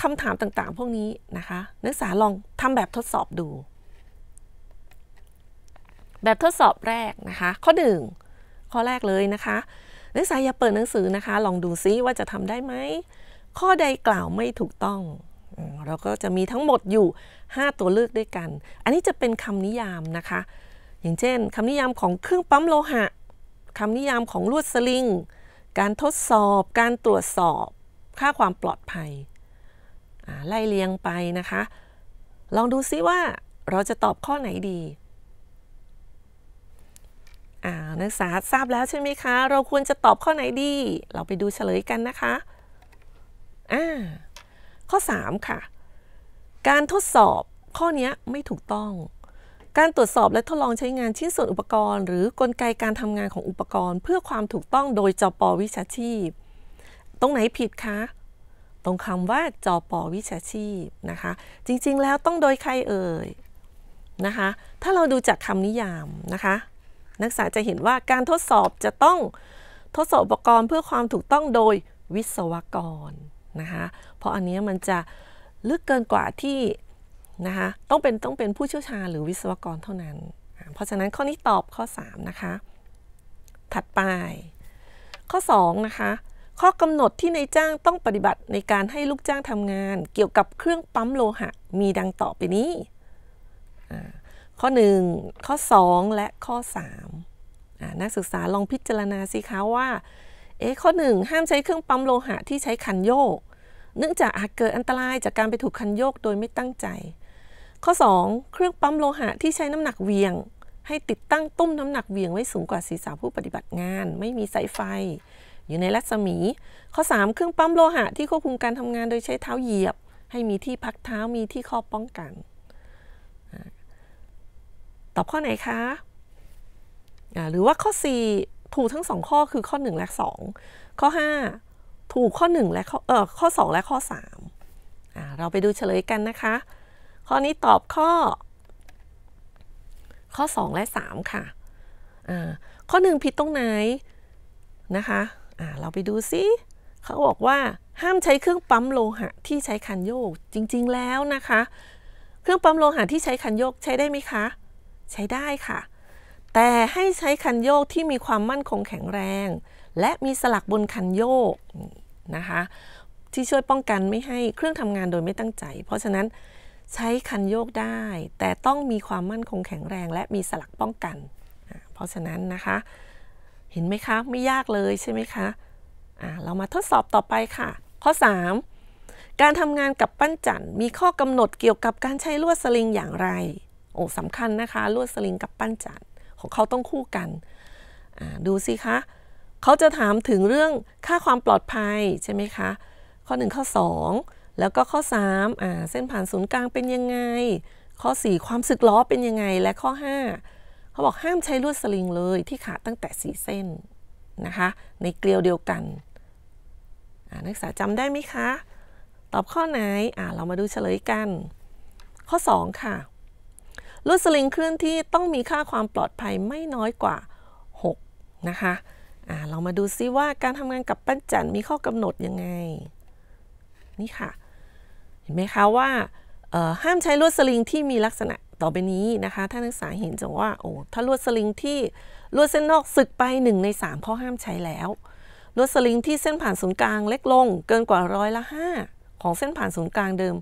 คำถามต่างๆพวกนี้นะคะนักศึกษาลองทำแบบทดสอบดู แบบทดสอบแรกนะคะข้อ 1 ข้อแรกเลยนะคะนักศึกษาอย่าเปิดหนังสือนะคะลองดูซิว่าจะทำได้ไหมข้อใดกล่าวไม่ถูกต้อง เราก็จะมีทั้งหมดอยู่ 5 ตัวเลือกด้วยกัน อันนี้จะเป็นคำนิยามนะคะ อย่างเช่นคำนิยามของเครื่องปั๊มโลหะคำนิยามของลวดสลิง การทดสอบการตรวจสอบ ค่าความปลอดภัย ไล่เลียงไปนะคะ ลองดูซิว่าเราจะตอบข้อไหนดีนักศึกษาทราบแล้วใช่ไหมคะ เราควรจะตอบข้อไหนดี เราไปดูเฉลยกันนะคะอ่าข้อ 3 ค่ะ การทดสอบข้อนี้ไม่ถูกต้อง การตรวจสอบและทดลองใช้งานชิ้นส่วนอุปกรณ์หรือกลไกการทำงานของอุปกรณ์ เพื่อความถูกต้องโดยจปวิชาชีพ ตรงไหนผิดคะตรงคำว่าจปวิชาชีพนะคะจริงๆแล้วต้องโดยใครเอ่ยนะคะถ้าเราดูจากคำนิยามนะคะ นักศึกษาจะเห็นว่าการทดสอบจะต้องทดสอบอุปกรณ์เพื่อความถูกต้องโดยวิศวกรนะคะเพราะอันนี้มันจะลึกเกินกว่าที่นะคะต้องเป็นต้องเป็นผู้เชี่ยวชาญหรือวิศวกรเท่านั้น เพราะฉะนั้นข้อนี้ตอบข้อ3นะคะถัดไป ข้อ2นะคะข้อกำหนดที่ในจ้างต้องปฏิบัติในการให้ลูกจ้างทำงานเกี่ยวกับเครื่องปั๊มโลหะมีดังต่อไปนี้ ข้อ 1 ข้อ 2 และข้อ 3 นักศึกษาลองพิจารณาสิคะว่าเอ๊ข้อ 1 ห้ามใช้เครื่องปั๊มโลหะที่ใช้คันโยก เนื่องจากอาจเกิดอันตรายจากการไปถูกคันโยกโดยไม่ตั้งใจ ข้อ 2 เครื่องปั๊มโลหะที่ใช้น้ำหนักเวียง ให้ติดตั้งตุ้มน้ำหนักเวียงไว้สูงกว่าศีรษะผู้ปฏิบัติงาน ไม่มีสายไฟ อยู่ในรัศมี ข้อ 3 เครื่องปั๊มโลหะที่ควบคุมการทำงานโดยใช้เท้าเหยียบ ให้มีที่พักเท้ามีที่ข้อป้องกันตอบข้อไหนคะหรือว่าข้อ 4ถูกทั้งสองข้อคือข้อ 1 และ 2 ข้อ 5 ถูกข้อ1และข้อเออข้อ2 และข้อ3 อ่าเราไปดูเฉลยกันนะคะ ข้อนี้ตอบข้อ ข้อ 2 และ 3 ค่ะอ่าข้อ 1 ผิดตรงไหนนะคะอ่าเราไปดูซิเขาบอกว่าห้ามใช้เครื่องปั๊มโลหะที่ใช้คันโยกจริงๆแล้วนะคะ เครื่องปั๊มโลหะที่ใช้คันโยกใช้ได้ไหมคะ ใช้ได้ค่ะแต่ให้ใช้คันโยกที่มีความมั่นคงแข็งแรง และมีสลักบนคันโยกนะคะที่ช่วยป้องกันไม่ให้เครื่องทำงานโดยไม่ตั้งใจ เพราะฉะนั้นใช้คันโยกได้ แต่ต้องมีความมั่นคงแข็งแรง และมีสลักป้องกัน เพราะฉะนั้นนะคะเห็นไหมคะ ไม่ยากเลยใช่ไหมคะะเรามาทดสอบต่อไปค่ะ ข้อ 3 การทำงานกับปั้นจันมีข้อกำหนดเกี่ยวกับการใช้ลวดสลิงอย่างไรโอ้สำคัญนะคะลวดสลิงกับปั้นจันของเขาต้องคู่กัน ดูสิคะ เขาจะถามถึงเรื่องค่าความปลอดภัยใช่ไหมคะ ข้อ 1 ข้อ 2 แล้วก็ข้อ3อ่าเส้นผ่านศูนย์กลางเป็นยังไง ข้อ 4 ความสึกล้อเป็นยังไง และข้อ 5 เขาบอกห้ามใช้ลวดสลิงเลยที่ขาตั้งแต่ 4 เส้นนะคะ ในเกลียวเดียวกันนักศึกษาจำได้ไหมคะ ตอบข้อไหนเรามาดูเฉลยกัน ข้อ 2 ค่ะลวดสลิงเคลื่อนที่ต้องมีค่าความปลอดภัยไม่น้อยกว่า 6 นะคะะเรามาดูซิว่าการทำงานกับปั้นจันมีข้อกำหนดยังไง นี่ค่ะ เห็นไหมคะว่าห้ามใช้ลวดสลิงที่มีลักษณะต่อไปนี้นะคะ ถ้านักศึกษาเห็นจะว่า โอ้ ถ้าลวดสลิงที่ลวดเส้นนอกสึกไป1ใน3ข้อห้ามใช้แล้วลวดสลิงที่เส้นผ่านศูนย์กลางเล็กลง เกินกว่าร้อยละ5ของเส้นผ่านศูนย์กลางเดิม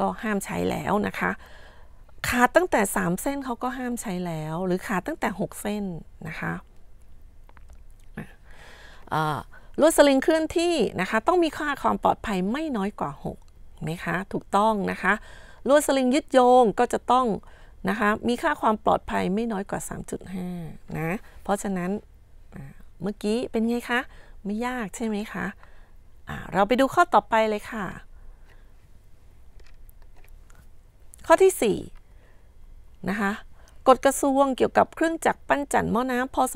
ก็ห้ามใช้แล้วนะคะขาดตั้งแต่ 3 เส้นเขาก็ห้ามใช้แล้วหรือขาดตั้งแต่ 6 เส้นนะคะลวดสลิงเคลื่อนที่นะคะต้องมีค่าความปลอดภัยไม่น้อยกว่า6นะคะถูกต้องนะคะลวดสลิงยึดโยงก็จะต้องนะคะมีค่าความปลอดภัยไม่น้อยกว่า3.5นะเพราะฉะนั้นเมื่อกี้เป็นไงคะ ไม่ยาก ใช่ไหมคะะเราไปดูข้อต่อไปเลยค่ะ ข้อที่4นะคะกฎกระทรวงเกี่ยวกับเครื่องจักรปั้นจันหม้อน้ำพศ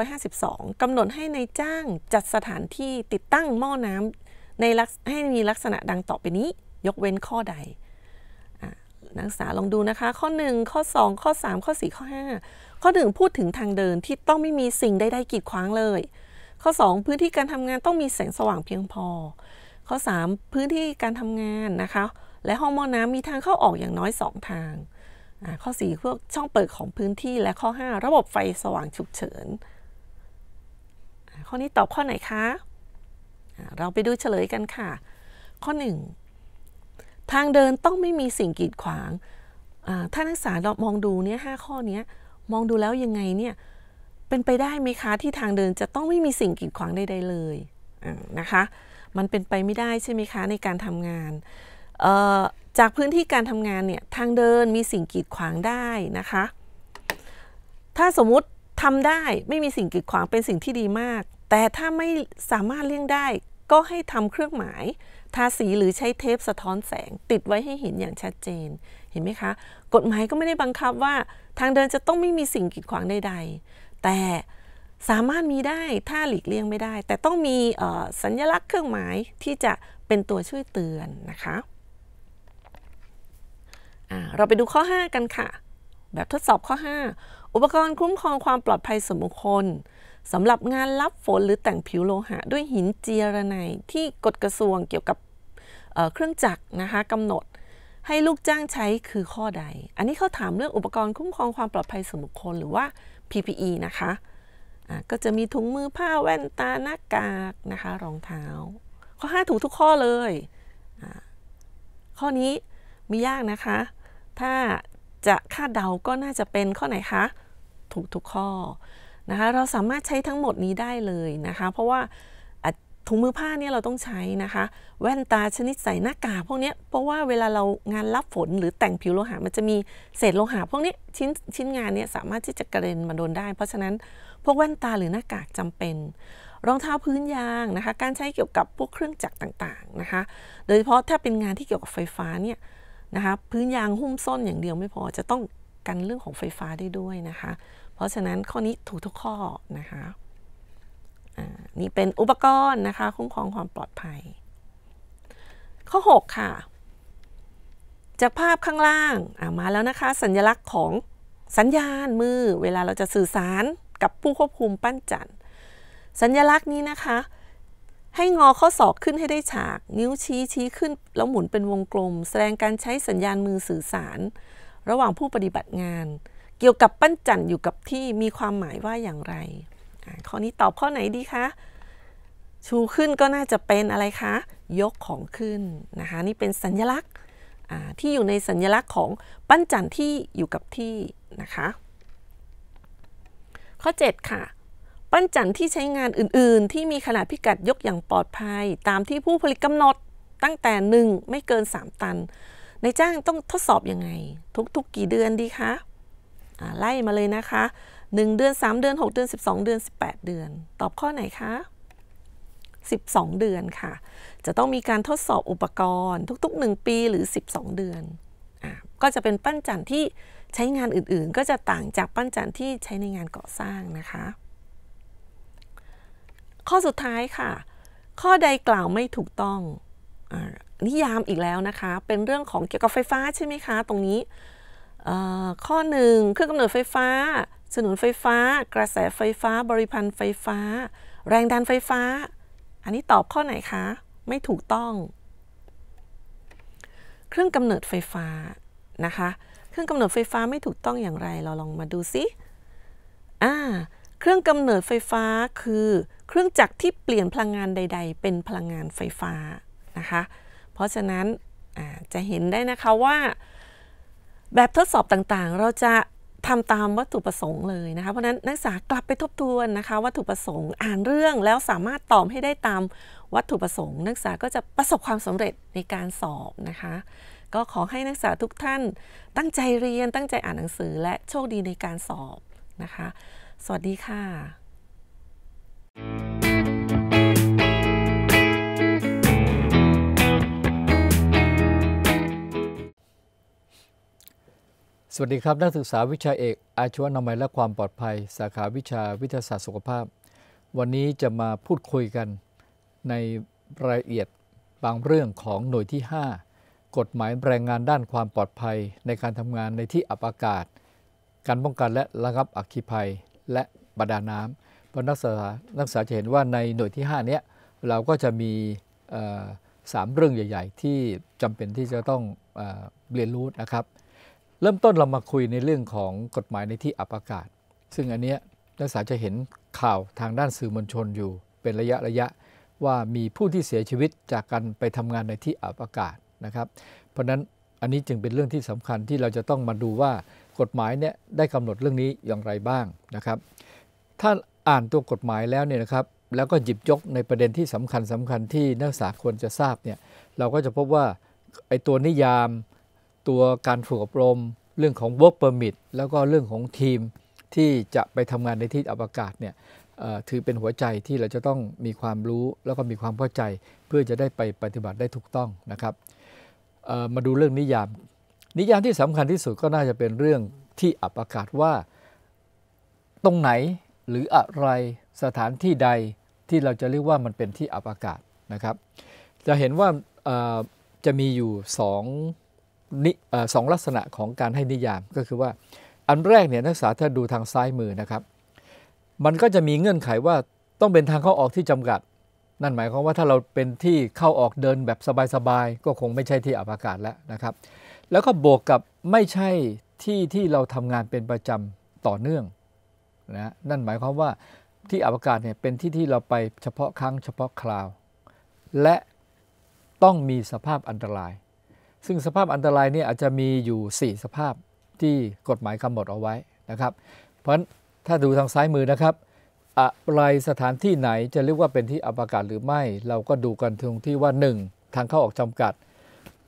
2552กำหนดให้ในจ้างจัดสถานที่ติดตั้งหม้อน้ำในให้มีลักษณะดังต่อไปนี้ ยกเว้นข้อใด นักศึกษาลองดูนะคะ ข้อ1ข้อ2 ข้อ 3 ข้อ4ข้อ5 ข้อ 1 พูดถึงทางเดินที่ต้องไม่มีสิ่งใดๆกีดขวางเลย ข้อ 2 พื้นที่การทำงานต้องมีแสงสว่างเพียงพอ ข้อ 3 พื้นที่การทำงานนะคะและห้องหม้อน้ำมีทางเข้าออกอย่างน้อย 2 ทางข้อ4พวกช่องเปิดของพื้นที่และข้อ 5 ระบบไฟสว่างฉุกเฉินข้อนี้ตอบข้อไหนคะเราไปดูเฉลยกันค่ะ ข้อ 1 ทางเดินต้องไม่มีสิ่งกีดขวางถ้านักศึกษาเรามองดูเนี่ยหข้อนี้มองดูแล้วยังไงเนี่ยเป็นไปได้ไหมคะที่ทางเดินจะต้องไม่มีสิ่งกีดขวางใดๆเลยนะคะมันเป็นไปไม่ได้ใช่ไหมคะในการทำงานจากพื้นที่การทำงานเนี่ยทางเดินมีสิ่งกีดขวางได้นะคะ ถ้าสมมุติทำได้ไม่มีสิ่งกีดขวางเป็นสิ่งที่ดีมาก แต่ถ้าไม่สามารถเลี่ยงได้ ก็ให้ทำเครื่องหมายทาสีหรือใช้เทปสะท้อนแสงติดไว้ให้เห็นอย่างชัดเจนเห็นไหมคะ กฎหมายก็ไม่ได้บังคับว่าทางเดินจะต้องไม่มีสิ่งกีดขวางใด ๆ แต่สามารถมีได้ถ้าหลีกเลี่ยงไม่ได้ แต่ต้องมีสัญลักษณ์เครื่องหมายที่จะเป็นตัวช่วยเตือนนะคะเราไปดูข้อ 5 กันค่ะ แบบทดสอบข้อ 5 อุปกรณ์คุ้มครองความปลอดภัยส่วนบุคคลสำหรับงานรับฝนหรือแต่งผิวโลหะ ด้วยหินเจียระไน ที่กฎกระทรวงเกี่ยวกับเเครื่องจักรนะคะกำหนดให้ลูกจ้างใช้คือข้อใด อันนี้เขาถาม เรื่องอุปกรณ์คุ้มครองความปลอดภัยส่วนบุคคล หรือว่า PPE นะคะก็จะมีถุงมือผ้าแว่นตาหน้ากากนะคะรองเท้า ข้อ 5 ถูกทุกข้อเลยข้อนี้ไม่ยากนะคะ ถ้าจะคาดเดาก็น่าจะเป็นข้อไหนคะ ถูกทุกข้อนะคะ เราสามารถใช้ทั้งหมดนี้ได้เลยนะคะ เพราะว่าถุงมือผ้าเนี่ยเราต้องใช้นะคะ แว่นตาชนิดใส่หน้ากากพวกนี้เพราะว่าเวลาเรางานรับฝนหรือแต่งผิวโลหะมันจะมีเศษโลหะพวกนี้ชิ้นชิ้นงานเนี่ยสามารถที่จะกระเด็นมาโดนได้ เพราะฉะนั้นพวกแว่นตาหรือหน้ากากจำเป็น รองเท้าพื้นยางนะคะ การใช้เกี่ยวกับพวกเครื่องจักรต่างๆนะคะ โดยเฉพาะถ้าเป็นงานที่เกี่ยวกับไฟฟ้าเนี่ยนะคะพื้นยางหุ้มส้นอย่างเดียวไม่พอจะต้องกันเรื่องของไฟฟ้าได้ด้วยนะคะ เพราะฉะนั้นข้อนี้ถูกทุกข้อนะคะนี่เป็นอุปกรณ์นะคะคุ้มครองความปลอดภัย ข้อ 6 ค่ะ จากภาพข้างล่างามาแล้วนะคะ สัญญลักษณ์ของสัญญาณมือ เวลาเราจะสื่อสารกับผู้ควบคุมปั้นจันสัญญลักษณ์นี้นะคะให้งอข้อศอกขึ้นให้ได้ฉาก นิ้วชี้ชี้ขึ้นแล้วหมุนเป็นวงกลม แสดงการใช้สัญญาณมือสื่อสาร ระหว่างผู้ปฏิบัติงาน เกี่ยวกับปั้นจันอยู่กับที่มีความหมายว่าอย่างไรข้อนี้ตอบข้อไหนดีคะชูขึ้นก็น่าจะเป็นอะไรคะ ยกของขึ้นนะคะนี่เป็นสัญญลักษณ์ที่อยู่ในสัญญลักษณ์ของปั้นจันที่อยู่กับที่นะคะ ข้อ 7 ค่ะปั้นจันที่ใช้งานอื่น ๆ ที่มีขนาดพิกัดยกอย่างปลอดภัย ตามที่ผู้ผลิตกำหนดตั้งแต่ 1 ไม่เกิน 3 ตัน ในจ้างต้องทดสอบอยังไง ทุก ๆ กี่เดือนดีคะไล่มาเลยนะคะ 1 เดือน 3 เดือน 6 เดือน 12 เดือน 18 เดือน ตอบข้อไหนคะ 12 เดือนค่ะ จะต้องมีการทดสอบอุปกรณ์ ทุก ๆ 1 ปีหรือ 12 เดือนอก็จะเป็นปั้นจันที่ใช้งานอื่นๆ ก็จะต่างจากปั้นจันที่ใช้ในงานก่อสร้างนะคะข้อสุดท้ายค่ะ ข้อใดกล่าวไม่ถูกต้องอนิยามอีกแล้วนะคะ เป็นเรื่องของเกี่ยวกับไฟฟ้าใช่ไหมคะ ตรงนี้ ข้อหนึ่งเครื่องกำเนิดไฟฟ้า สนุนไฟฟ้า กระแสไฟฟ้า บริพันธ์ไฟฟ้า แรงดันไฟฟ้า อันนี้ตอบข้อไหนคะ ไม่ถูกต้อง เครื่องกำเนิดไฟฟ้านะคะ เครื่องกำเนิดไฟฟ้าไม่ถูกต้องอย่างไร เราลองมาดูซิ อ่าเครื่องกำเนิดไฟฟ้าคือเครื่องจักรที่เปลี่ยนพลังงานใด ๆ เป็นพลังงานไฟฟ้านะคะเพราะฉะนั้นจะเห็นได้นะคะว่าแบบทดสอบต่างๆ เราจะทำตามวัตถุประสงค์เลยนะคะเพราะนั้นนักศึกษากลับไปทบทวนนะคะวัตถุประสงค์อ่านเรื่องแล้วสามารถตอบให้ได้ตามวัตถุประสงค์นักศึกษาก็จะประสบความสำเร็จในการสอบนะคะก็ขอให้นักศึกษาทุกท่านตั้งใจเรียนตั้งใจอ่านหนังสือ และโชคดีในการสอบนะคะสวัสดีค่ะ สวัสดีครับนักศึกษาวิชาเอก อาชวนามัยและความปลอดภัย สาขาวิชาวิทยาศาสตร์สุขภาพ วันนี้จะมาพูดคุยกัน ในรายละเอียดบางเรื่องของหน่วยที่ 5 กฎหมายแรงงานด้านความปลอดภัย ในการทำงานในที่อับอากาศ การป้องกันและระงับอัคคีภัยและบาดาน้ำเพราะนักศึกษานักศึกษาจะเห็นว่าในหน่วยที่ 5เนี้ยเราก็จะมีสามเรื่องใหญ่ ๆ ที่จำเป็นที่จะต้องเรียนรู้นะครับ เริ่มต้นเรามาคุยในเรื่องของกฎหมายในที่อับอากาศ ซึ่งอันเนี้ยนักศึกษาจะเห็นข่าวทางด้านสื่อมวลชนอยู่ เป็นระยะระยะว่ามีผู้ที่เสียชีวิตจากการไปทำงานในที่อับอากาศนะครับ เพราะฉะนั้นอันนี้จึงเป็นเรื่องที่สำคัญที่เราจะต้องมาดูว่ากฎหมายเนี่ยได้กำหนดเรื่องนี้อย่างไรบ้างนะครับ ถ้าอ่านตัวกฎหมายแล้วเนี่ยนะครับแล้วก็หยิบยกในประเด็นที่สำคัญสำคัญที่นักศึกษาควรจะทราบเนี่ยเราก็จะพบว่าไอตัวนิยาม ตัวการฝึกอบรม เรื่องของ work permit แล้วก็เรื่องของทีมที่จะไปทำงานในที่อวกาศเนี่ยถือเป็นหัวใจที่เราจะต้องมีความรู้แล้วก็มีความเข้าใจ เพื่อจะได้ไปปฏิบัติได้ถูกต้องนะครับมาดูเรื่องนิยามนิยามที่สำคัญที่สุดก็น่าจะเป็นเรื่องที่อับอากาศว่า ตรงไหนหรืออะไรสถานที่ใดที่เราจะเรียกว่ามันเป็นที่อับอากาศนะครับ จะเห็นว่าจะมีอยู่สองนิสองลักษณะของการให้นิยามก็คือว่าอันแรกเนี่ยนักศึกษาถ้าดูทางซ้ายมือนะครับ มันก็จะมีเงื่อนไขว่าต้องเป็นทางเข้าออกที่จำกัด นั่นหมายความว่าถ้าเราเป็นที่เข้าออกเดินแบบสบายๆก็คงไม่ใช่ที่อับอากาศแล้วนะครับแล้วก็บวกกับไม่ใช่ที่ที่เราทำงานเป็นประจำต่อเนื่องนะ นั่นหมายความว่าที่อวกาศเนี่ยเป็นที่ที่เราไปเฉพาะครั้งเฉพาะคราว และต้องมีสภาพอันตราย ซึ่งสภาพอันตรายเนี่ยอาจจะมีอยู่ 4 สภาพที่กฎหมายกำหนดเอาไว้นะครับ เพราะฉะนั้นถ้าดูทางซ้ายมือนะครับอะไรสถานที่ไหนจะเรียกว่าเป็นที่อวกาศหรือไม่เราก็ดูกันตรงที่ว่า 1 ทางเข้าออกจำกัด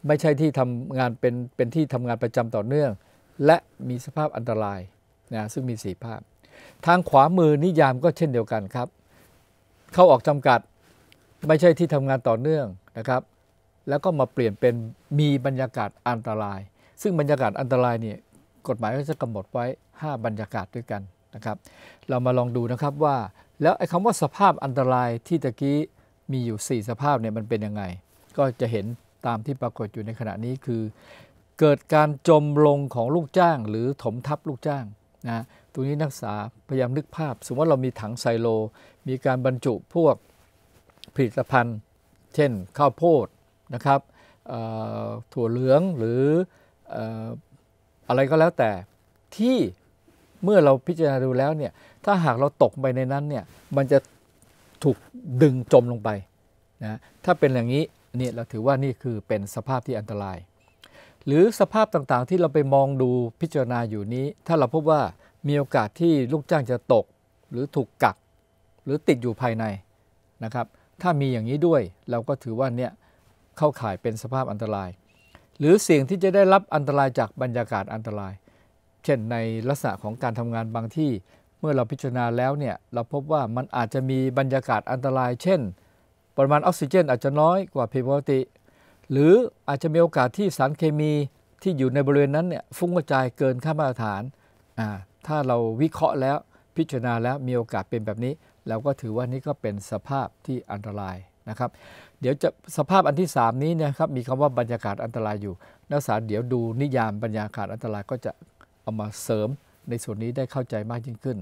ไม่ใช่ที่ทำงานเป็นเป็นที่ทำงานประจำต่อเนื่อง และมีสภาพอันตรายนะซึ่งมีสีภาพ ทางขวามือนิยามก็เช่นเดียวกันครับ เข้าออกจำกัดไม่ใช่ที่ทำงานต่อเนื่องนะครับ แล้วก็มาเปลี่ยนเป็นมีบรรยากาศอันตราย ซึ่งบรรยากาศอันตรายเนี่ยกฎหมายก็จะกำหนดไว้ 5 บรรยากาศด้วยกันนะครับ เรามาลองดูนะครับว่า แล้วไอ้คำว่าสภาพอันตรายที่ตะกี้มีอยู่ 4 สภาพเนี่ยมันเป็นยังไง ก็จะเห็นตามที่ปรากฏอยู่ในขณะนี้คือ เกิดการจมลงของลูกจ้าง หรือถมทับลูกจ้างนะตรงนี้นักศึกษาพยายามนึกภาพ สมมติว่าเรามีถังไซโล มีการบรรจุพวกผลิตภัณฑ์ เช่นข้าวโพดนะครับถั่วเหลืองหรืออะไรก็แล้วแต่ที่เมื่อเราพิจารณาดูแล้วเนี่ยถ้าหากเราตกไปในนั้นเนี่ยมันจะถูกดึงจมลงไปนะถ้าเป็นอย่างนี้นี่เราถือว่านี่คือเป็นสภาพที่อันตราย หรือสภาพต่างๆที่เราไปมองดูพิจารณาอยู่นี้ ถ้าเราพบว่ามีโอกาสที่ลูกจ้างจะตก หรือถูกกัก หรือติดอยู่ภายใน นะครับ ถ้ามีอย่างนี้ด้วยเราก็ถือว่าเนี่ยเข้าข่ายเป็นสภาพอันตราย หรือเสี่ยงที่จะได้รับอันตรายจากบรรยากาศอันตราย เช่นในลักษณะของการทำงานบางที่ เมื่อเราพิจารณาแล้วเนี่ยเราพบว่ามันอาจจะมีบรรยากาศอันตรายเช่นปริมาณออกซิเจนอาจจะน้อยกว่าผิดปกติ หรืออาจจะมีโอกาสที่สารเคมีที่อยู่ในบริเวณนั้นเนี่ยฟุ้งกระจายเกินค่ามาตรฐานอ่าถ้าเราวิเคราะห์แล้ว พิจารณาแล้ว มีโอกาสเป็นแบบนี้เราก็ถือว่านี่ก็เป็นสภาพที่อันตรายนะครับ เดี๋ยวจะสภาพอันที่ 3 นี้นะครับมีคำว่าบรรยากาศอันตรายอยู่ นักศึกษาเดี๋ยวดูนิยามบรรยากาศอันตรายก็จะเอามาเสริมในส่วนนี้ได้เข้าใจมากยิ่งขึ้น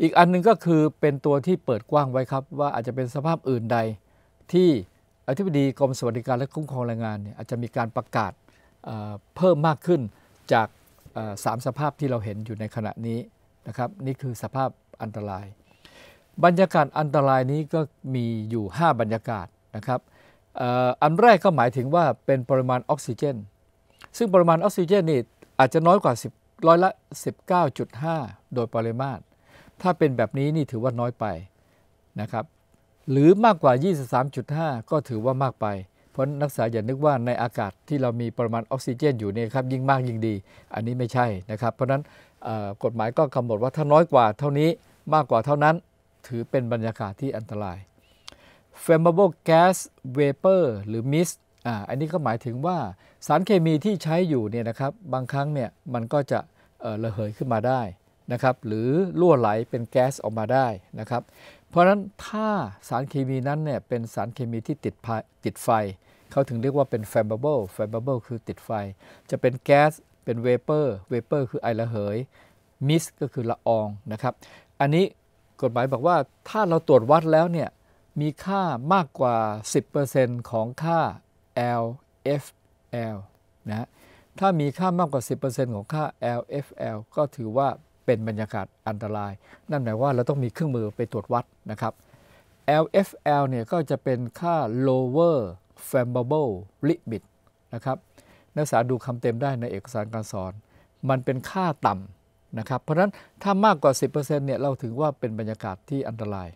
อีกอันนึงก็คือเป็นตัวที่เปิดกว้างไว้ครับว่าอาจจะเป็นสภาพอื่นใดที่อธิบดีกรมสวัสดิการและคุ้มครองแรงงานเนี่ยอาจจะมีการประกาศเพิ่มมากขึ้นจากสามสภาพที่เราเห็นอยู่ในขณะนี้นะครับ นี่คือสภาพอันตราย บรรยากาศอันตรายนี้ก็มีอยู่ 5 บรรยากาศนะครับอันแรกก็หมายถึงว่าเป็นปริมาณออกซิเจน ซึ่งปริมาณออกซิเจนนี่อาจจะน้อยกว่า10ร้อยละ19.5โดยปริมาตร ถ้าเป็นแบบนี้ นี่ถือว่าน้อยไปนะครับหรือมากกว่า 23.5 ก็ถือว่ามากไป เพราะนักศึกษาอย่านึกว่าในอากาศที่เรามีปริมาณออกซิเจน อยู่เนี่ยครับยิ่งมากยิ่งดี อันนี้ไม่ใช่นะครับ เพราะนั้นกฎหมายก็กำหนดว่าถ้าน้อยกว่าเท่านี้มากกว่าเท่านั้นถือเป็นบรรยากาศที่อันตราย flammable gas vapor หรือ mist อ่าอันนี้ก็หมายถึงว่าสารเคมีที่ใช้อยู่เนี่ยนะครับบางครั้งเนี่ยมันก็จะระเหยขึ้นมาได้นะครับหรือรั่วไหลเป็นแก๊สออกมาได้นะครับเพราะฉะนั้นถ้าสารเคมีนั้นเนี่ย เป็นสารเคมีที่ติดติดไฟ เขาถึงเรียกว่าเป็น flammable flammable คือติดไฟ จะเป็นแก๊สเป็นเวเปอร์เวเปอร์คือไอระเหยมิสก็คือละอองนะครับ อันนี้กฎหมายบอกว่าถ้าเราตรวจวัดแล้วเนี่ย มีค่ามากกว่า 10%ของค่า LFL นะถ้ามีค่ามากกว่า 10%ของค่า LFL ก็ถือว่าเป็นบรรยากาศอันตราย นั่นหมายว่าเราต้องมีเครื่องมือไปตรวจวัดนะครับ LFL เนี่ยก็จะเป็นค่า lower f l a m m a b l e limit นะครับนักศึกษาดูคำเต็มได้ในเอกสารการสอน มันเป็นค่าต่ำนะครับ เพราะนั้นถ้ามากกว่า 10%เนี่ยเราถึงว่าเป็นบรรยากาศที่อันตราย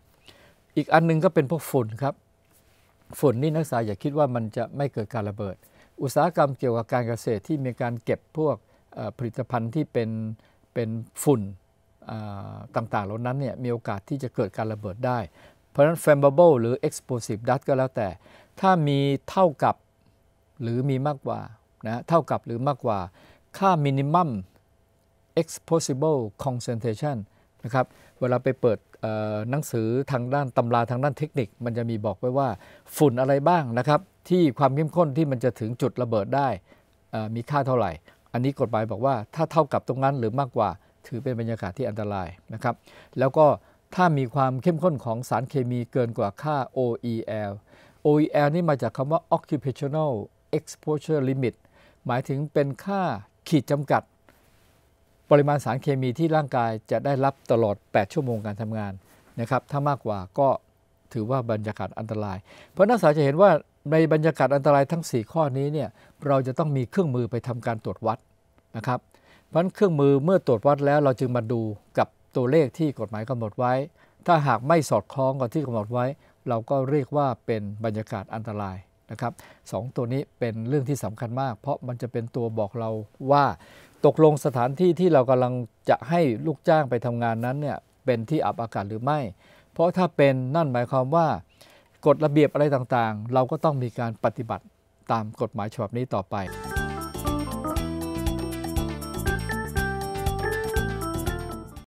อีกอันนึงก็เป็นพวกฝุ่นครับ ฝุ่นนี่นักศึกษาอย่าคิดว่ามันจะไม่เกิดการระเบิด อุตสาหกรรมเกี่ยวกับการเกษตรที่มีการเก็บพวกผลิตภัณฑ์ที่เป็นเป็นฝุ่นต่างๆเหล่านั้นเนี่ยมีโอกาสที่จะเกิดการระเบิดได้ เพราะฉะนั้น flammable หรือ explosive dust ก็แล้วแต่ ถ้ามีเท่ากับหรือมีมากกว่านะเท่ากับหรือมากกว่าค่า minimum e x p o s i b l e concentration นะครับเวลาไปเปิดหนังสือทางด้านตำราทางด้านเทคนิคมันจะมีบอกไว้ว่าฝุ่นอะไรบ้างนะครับที่ความเข้มข้นที่มันจะถึงจุดระเบิดได้มีค่าเท่าไหร่อันนี้กฎหมายบอกว่าถ้าเท่ากับตรงนั้นหรือมากกว่าถือเป็นบรรยากาศที่อันตรายนะครับแล้วก็ถ้ามีความเข้มข้นของสารเคมีเกินกว่าค่า OEL OEL นี่มาจากคำว่า occupational exposure limit หมายถึงเป็นค่าขีดจำกัดปริมาณสารเคมีที่ร่างกายจะได้รับตลอด 8 ชั่วโมงการทำงานนะครับถ้ามากกว่าก็ถือว่าบรรยากาศอันตรายเพราะนักศึกษาจะเห็นว่าในบรรยากาศอันตรายทั้ง 4 ข้อนี้เนี่ยเราจะต้องมีเครื่องมือไปทำการตรวจวัดนะครับเพราะเครื่องมือเมื่อตรวจวัดแล้วเราจึงมาดูกับตัวเลขที่กฎหมายกำหนดไว้ ถ้าหากไม่สอดคล้องกับที่กำหนดไว้ เราก็เรียกว่าเป็นบรรยากาศอันตรายนะครับสตัวนี้เป็นเรื่องที่สำคัญมาก เพราะมันจะเป็นตัวบอกเราว่า ตกลงสถานที่ที่เรากำลังจะให้ลูกจ้างไปทำงานนั้นเนี่ยเป็นที่อับอากาศหรือไม่ เพราะถ้าเป็นนั่นหมายความว่ากฎระเบียบอะไรต่างๆ เราก็ต้องมีการปฏิบัติตามกฎหมายฉบับนี้ต่อไป